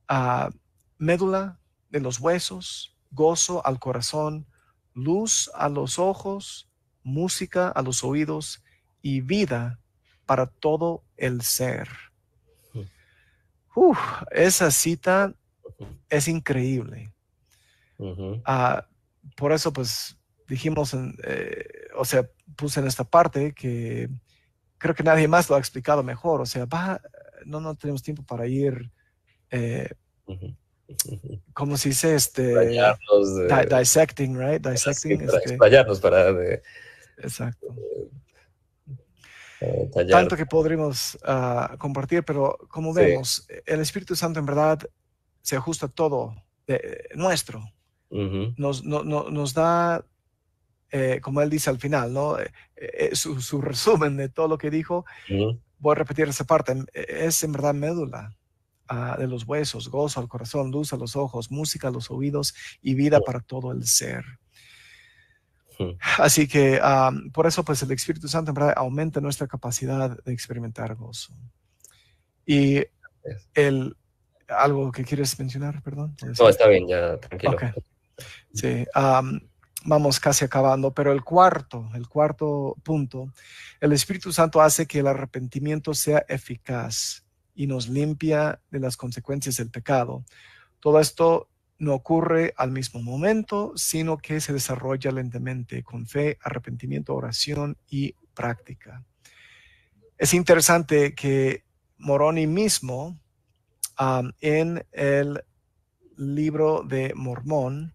a médula de los huesos, gozo al corazón, luz a los ojos, música a los oídos y vida para todo el ser. esa cita es increíble. Ah, por eso, pues dijimos, eh, o sea, puse en esta parte que creo que nadie más lo ha explicado mejor. O sea, no, no tenemos tiempo para ir, eh, se dice? Este, dissecting, right? Dissecting. Este, para, para exacto. Eh, Tanto que podremos ah, compartir, pero como vemos, el Espíritu Santo en verdad se ajusta todo eh, nuestro. nos, nos da eh, como él dice al final, ¿no? Eh, eh, su, su, resumen de todo lo que dijo, voy a repetir esa parte, em, e, es en verdad médula. Ah, de los huesos, gozo al corazón, luz a los ojos, música a los oídos y vida para todo el ser. Así que por eso pues el Espíritu Santo en verdad aumenta nuestra capacidad de experimentar gozo. Y el, algo que quieres mencionar, perdón. No, está bien, ya tranquilo. Okay. Sí, vamos casi acabando, pero el cuarto, el cuarto punto, el Espíritu Santo hace que el arrepentimiento sea eficaz y nos limpia de las consecuencias del pecado. Todo esto no ocurre al mismo momento, sino que se desarrolla lentamente con fe, arrepentimiento, oración y práctica. Es interesante que Moroni mismo um, en el libro de Mormón,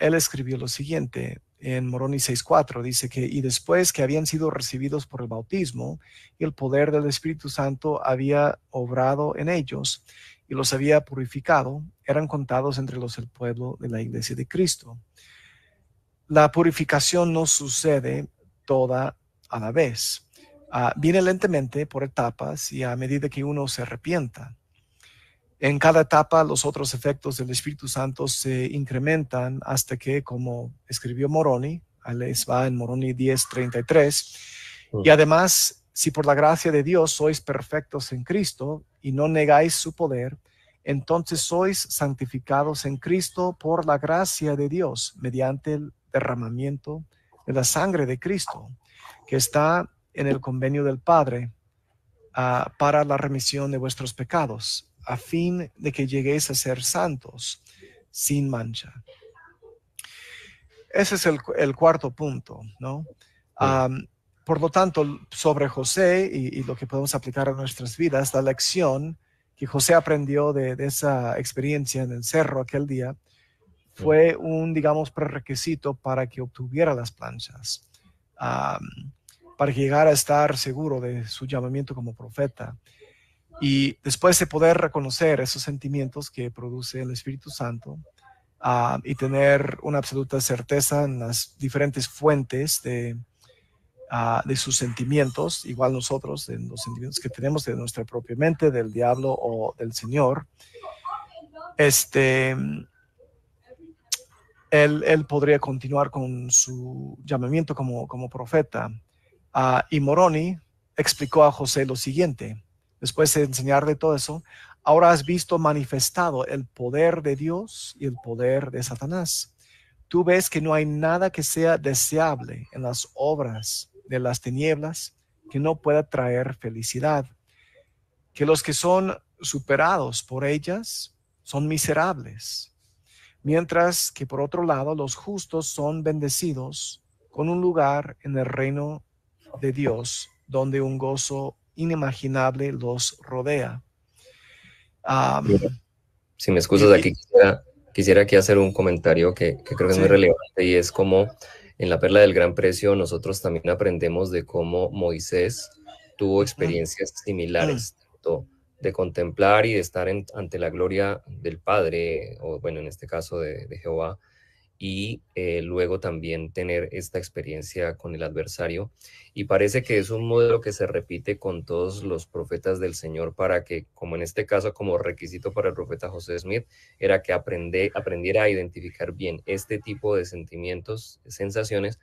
él escribió lo siguiente en Moroni 6.4, dice que, y después que habían sido recibidos por el bautismo, y el poder del Espíritu Santo había obrado en ellos y los había purificado, eran contados entre los del pueblo de la iglesia de Cristo. La purificación no sucede toda a la vez. Ah, viene lentamente por etapas y a medida que uno se arrepienta en cada etapa los otros efectos del Espíritu Santo se incrementan hasta que, como escribió Moroni, les va en Moroni 10:33, 33. Mm. y además, si por la gracia de Dios sois perfectos en Cristo y no negáis su poder, entonces sois santificados en Cristo por la gracia de Dios, mediante el derramamiento de la sangre de Cristo, que está en el convenio del Padre ah, para la remisión de vuestros pecados a fin de que lleguéis a ser santos sin mancha. Ese es el, cuarto punto, ¿no? por lo tanto, sobre José y, lo que podemos aplicar a nuestras vidas, la lección que José aprendió de, esa experiencia en el cerro aquel día fue un, digamos, prerequisito para que obtuviera las planchas, para llegar a estar seguro de su llamamiento como profeta. Y después de poder reconocer esos sentimientos que produce el Espíritu Santo ah, y tener una absoluta certeza en las diferentes fuentes de, ah, de sus sentimientos, igual nosotros, en los sentimientos que tenemos de nuestra propia mente, del diablo o del Señor, este, él, podría continuar con su llamamiento como, como profeta. Ah, y Moroni explicó a José lo siguiente después de enseñarle todo eso, ahora has visto manifestado el poder de Dios y el poder de Satanás. Tú ves que no hay nada que sea deseable en las obras de las tinieblas que no pueda traer felicidad, que los que son superados por ellas son miserables, mientras que por otro lado los justos son bendecidos con un lugar en el reino de Dios donde un gozo inimaginable los rodea. si me excusas, aquí quisiera, quisiera hacer un comentario que, creo que es muy relevante y es como en la perla del gran precio nosotros también aprendemos de cómo Moisés tuvo experiencias similares, mm. de contemplar y de estar ante la gloria del Padre, o bueno, en este caso de Jehová, y eh, luego también tener esta experiencia con el adversario. Y parece que es un modelo que se repite con todos los profetas del Señor para que, como en este caso, como requisito para el profeta José Smith, era que aprende, aprendiera a identificar bien este tipo de sentimientos, sensaciones,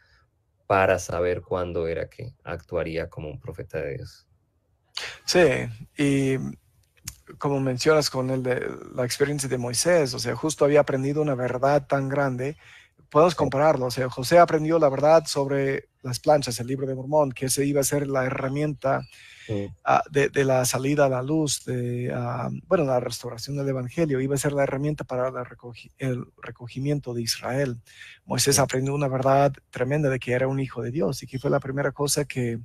para saber cuándo era que actuaría como un profeta de Dios. Sí, y como mencionas con el de, la experiencia de Moisés, o sea, justo había aprendido una verdad tan grande, podemos compararlo, o sea, José aprendió la verdad sobre las planchas, el libro de Mormón, que se iba a ser la herramienta ah, de, la salida a la luz, de, ah, bueno, la restauración del Evangelio, iba a ser la herramienta para el recogimiento de Israel. Moisés aprendió una verdad tremenda de que era un hijo de Dios y que fue la primera cosa que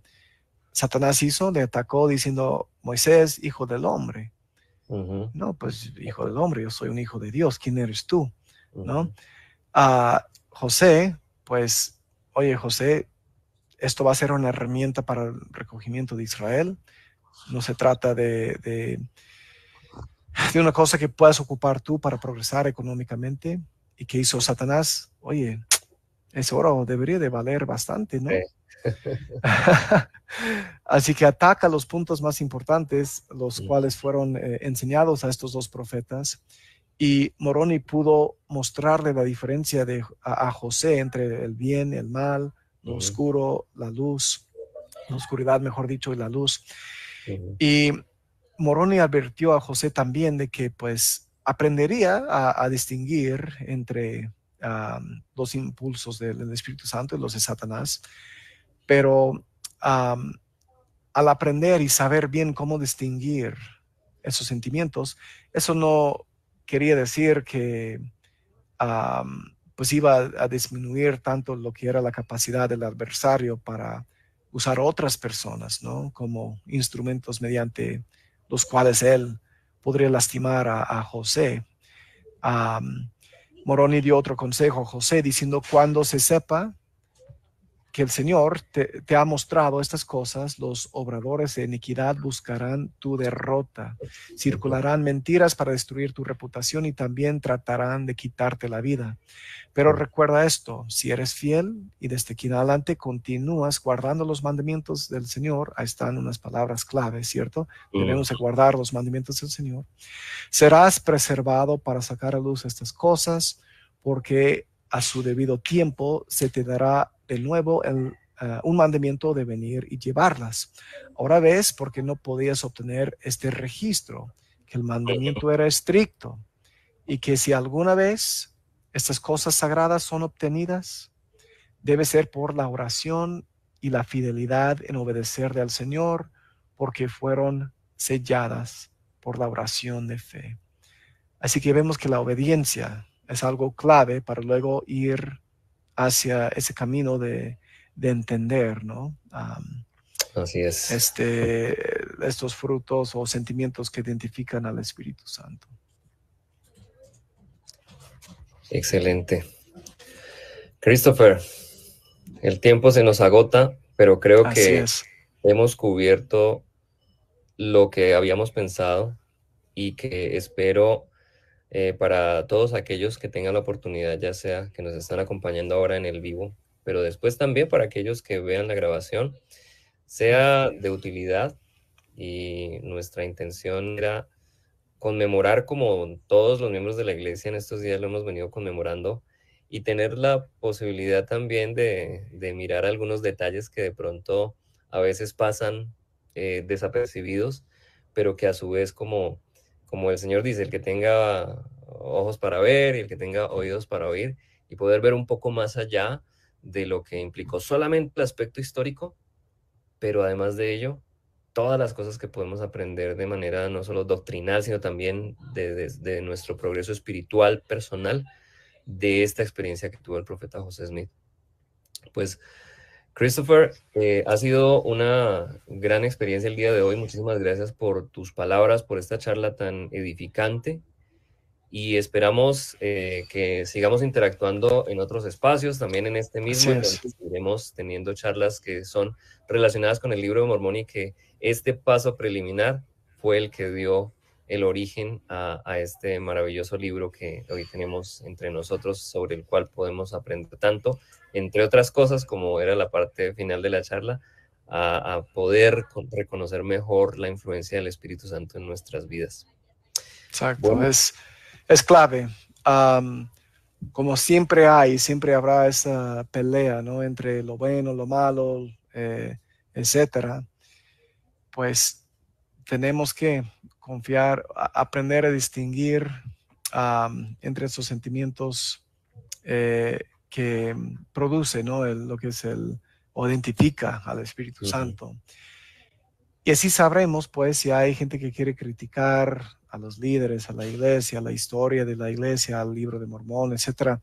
Satanás hizo, le atacó diciendo, Moisés, hijo del hombre. No, pues hijo del hombre, yo soy un hijo de Dios, ¿quién eres tú? ¿No? A ah, José, pues, oye José, esto va a ser una herramienta para el recogimiento de Israel, no se trata de, de, una cosa que puedas ocupar tú para progresar económicamente. ¿Y que hizo Satanás? Oye, ese oro debería de valer bastante, ¿no? (laughs) Así que ataca los puntos más importantes, los cuales fueron eh, enseñados a estos dos profetas. Y Moroni pudo mostrarle la diferencia de, a, José entre el bien, el mal, lo oscuro, la luz, la oscuridad, mejor dicho, y la luz. Y Moroni advirtió a José también de que pues aprendería a, distinguir entre los impulsos del, del, Espíritu Santo y los de Satanás pero al aprender y saber bien cómo distinguir esos sentimientos, eso no quería decir que pues iba a, disminuir tanto lo que era la capacidad del adversario para usar otras personas, ¿no? Como instrumentos mediante los cuales él podría lastimar a, José. Moroni dio otro consejo a José diciendo, cuando se sepa que el Señor te, ha mostrado estas cosas, los obradores de iniquidad buscarán tu derrota, circularán mentiras para destruir tu reputación y también tratarán de quitarte la vida. Pero recuerda esto, si eres fiel y desde aquí en adelante continúas guardando los mandamientos del Señor, ahí están unas palabras clave, ¿cierto? Mm. Debemos que guardar los mandamientos del Señor. Serás preservado para sacar a luz estas cosas, porque a su debido tiempo se te dará de nuevo eh, un mandamiento de venir y llevarlas. Ahora ves por qué no podías obtener este registro, que el mandamiento era estricto y que si alguna vez estas cosas sagradas son obtenidas, debe ser por la oración y la fidelidad en obedecerle al Señor, porque fueron selladas por la oración de fe. Así que vemos que la obediencia es algo clave para luego ir hacia ese camino de, entender, ¿no? Así es. Este, estos frutos o sentimientos que identifican al Espíritu Santo. Excelente. Christopher, el tiempo se nos agota, pero creo que hemos cubierto lo que habíamos pensado y que espero eh, para todos aquellos que tengan la oportunidad, ya sea que nos están acompañando ahora en el vivo, pero después también para aquellos que vean la grabación, sea de utilidad y nuestra intención era conmemorar como todos los miembros de la iglesia en estos días lo hemos venido conmemorando y tener la posibilidad también de, mirar algunos detalles que de pronto a veces pasan eh, desapercibidos, pero que a su vez como como el Señor dice, el que tenga ojos para ver y el que tenga oídos para oír y poder ver un poco más allá de lo que implicó solamente el aspecto histórico, pero además de ello, todas las cosas que podemos aprender de manera no solo doctrinal, sino también de, nuestro progreso espiritual, personal, de esta experiencia que tuvo el profeta José Smith. Pues Christopher, eh, ha sido una gran experiencia el día de hoy. Muchísimas gracias por tus palabras, por esta charla tan edificante y esperamos eh, que sigamos interactuando en otros espacios, también en este mismo. Seguiremos teniendo charlas que son relacionadas con el libro de Mormón y que este paso preliminar fue el que dio el origen a, este maravilloso libro que hoy tenemos entre nosotros, sobre el cual podemos aprender tanto, entre otras cosas, como era la parte final de la charla, a, poder reconocer mejor la influencia del Espíritu Santo en nuestras vidas. Exacto, es, clave. como siempre hay, siempre habrá esa pelea, ¿no? Entre lo bueno, lo malo, eh, etcétera. Pues tenemos que confiar, aprender a distinguir entre esos sentimientos eh, que produce, ¿no? lo que es el, o identifica al Espíritu Santo. Y así sabremos, pues, si hay gente que quiere criticar a los líderes, a la iglesia, a la historia de la iglesia, al libro de Mormón, etcétera,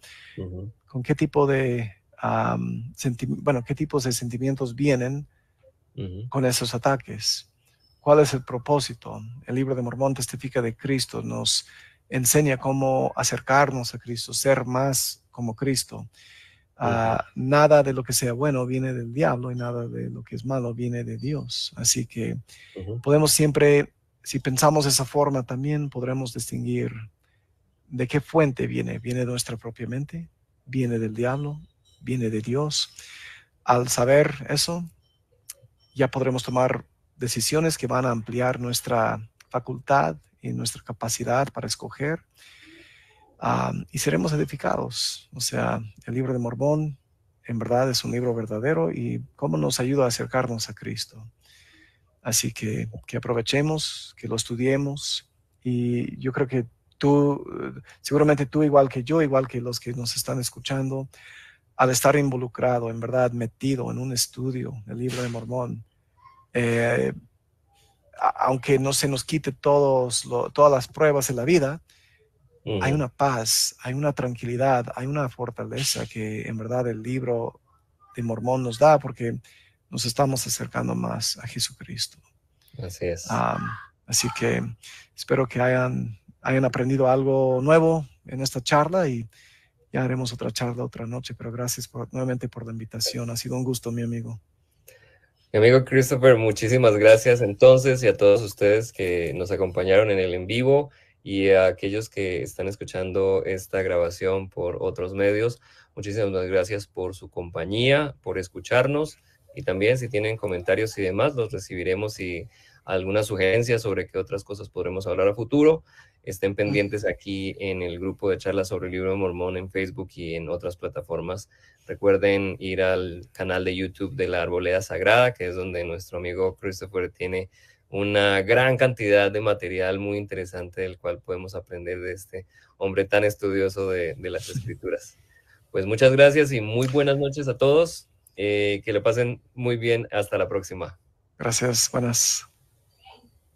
con qué tipo de, um, bueno, qué tipos de sentimientos vienen con esos ataques. ¿Cuál es el propósito? El libro de Mormón testifica de Cristo, nos enseña cómo acercarnos a Cristo, ser más como Cristo. Ah, nada de lo que sea bueno viene del diablo y nada de lo que es malo viene de Dios. Así que podemos siempre, si pensamos de esa forma, también podremos distinguir de qué fuente viene. ¿Viene de nuestra propia mente? ¿Viene del diablo? ¿Viene de Dios? Al saber eso, ya podremos tomar decisiones que van a ampliar nuestra facultad y nuestra capacidad para escoger. Ah, y seremos edificados. O sea, el libro de Mormón en verdad es un libro verdadero y cómo nos ayuda a acercarnos a Cristo. Así que, que aprovechemos, que lo estudiemos y yo creo que tú, seguramente tú igual que yo, igual que los que nos están escuchando, al estar involucrado, en verdad metido en un estudio el libro de Mormón, eh, aunque no se nos quite todos todas las pruebas en la vida, hay una paz, hay una tranquilidad, hay una fortaleza que en verdad el libro de Mormón nos da porque nos estamos acercando más a Jesucristo. Así es. así que espero que hayan, aprendido algo nuevo en esta charla y ya haremos otra charla otra noche, pero gracias nuevamente por la invitación. Ha sido un gusto, mi amigo. Mi amigo Christopher, muchísimas gracias entonces y a todos ustedes que nos acompañaron en el en vivo y a aquellos que están escuchando esta grabación por otros medios. Muchísimas gracias por su compañía, por escucharnos y también si tienen comentarios y demás, los recibiremos y algunas sugerencias sobre qué otras cosas podremos hablar a futuro estén pendientes aquí en el grupo de charlas sobre el libro de Mormón en Facebook y en otras plataformas. Recuerden ir al canal de YouTube de la Arboleda Sagrada, que es donde nuestro amigo Christopher tiene una gran cantidad de material muy interesante del cual podemos aprender de este hombre tan estudioso de, las escrituras. Pues muchas gracias y muy buenas noches a todos. Eh, que le pasen muy bien. Hasta la próxima. Gracias. Buenas.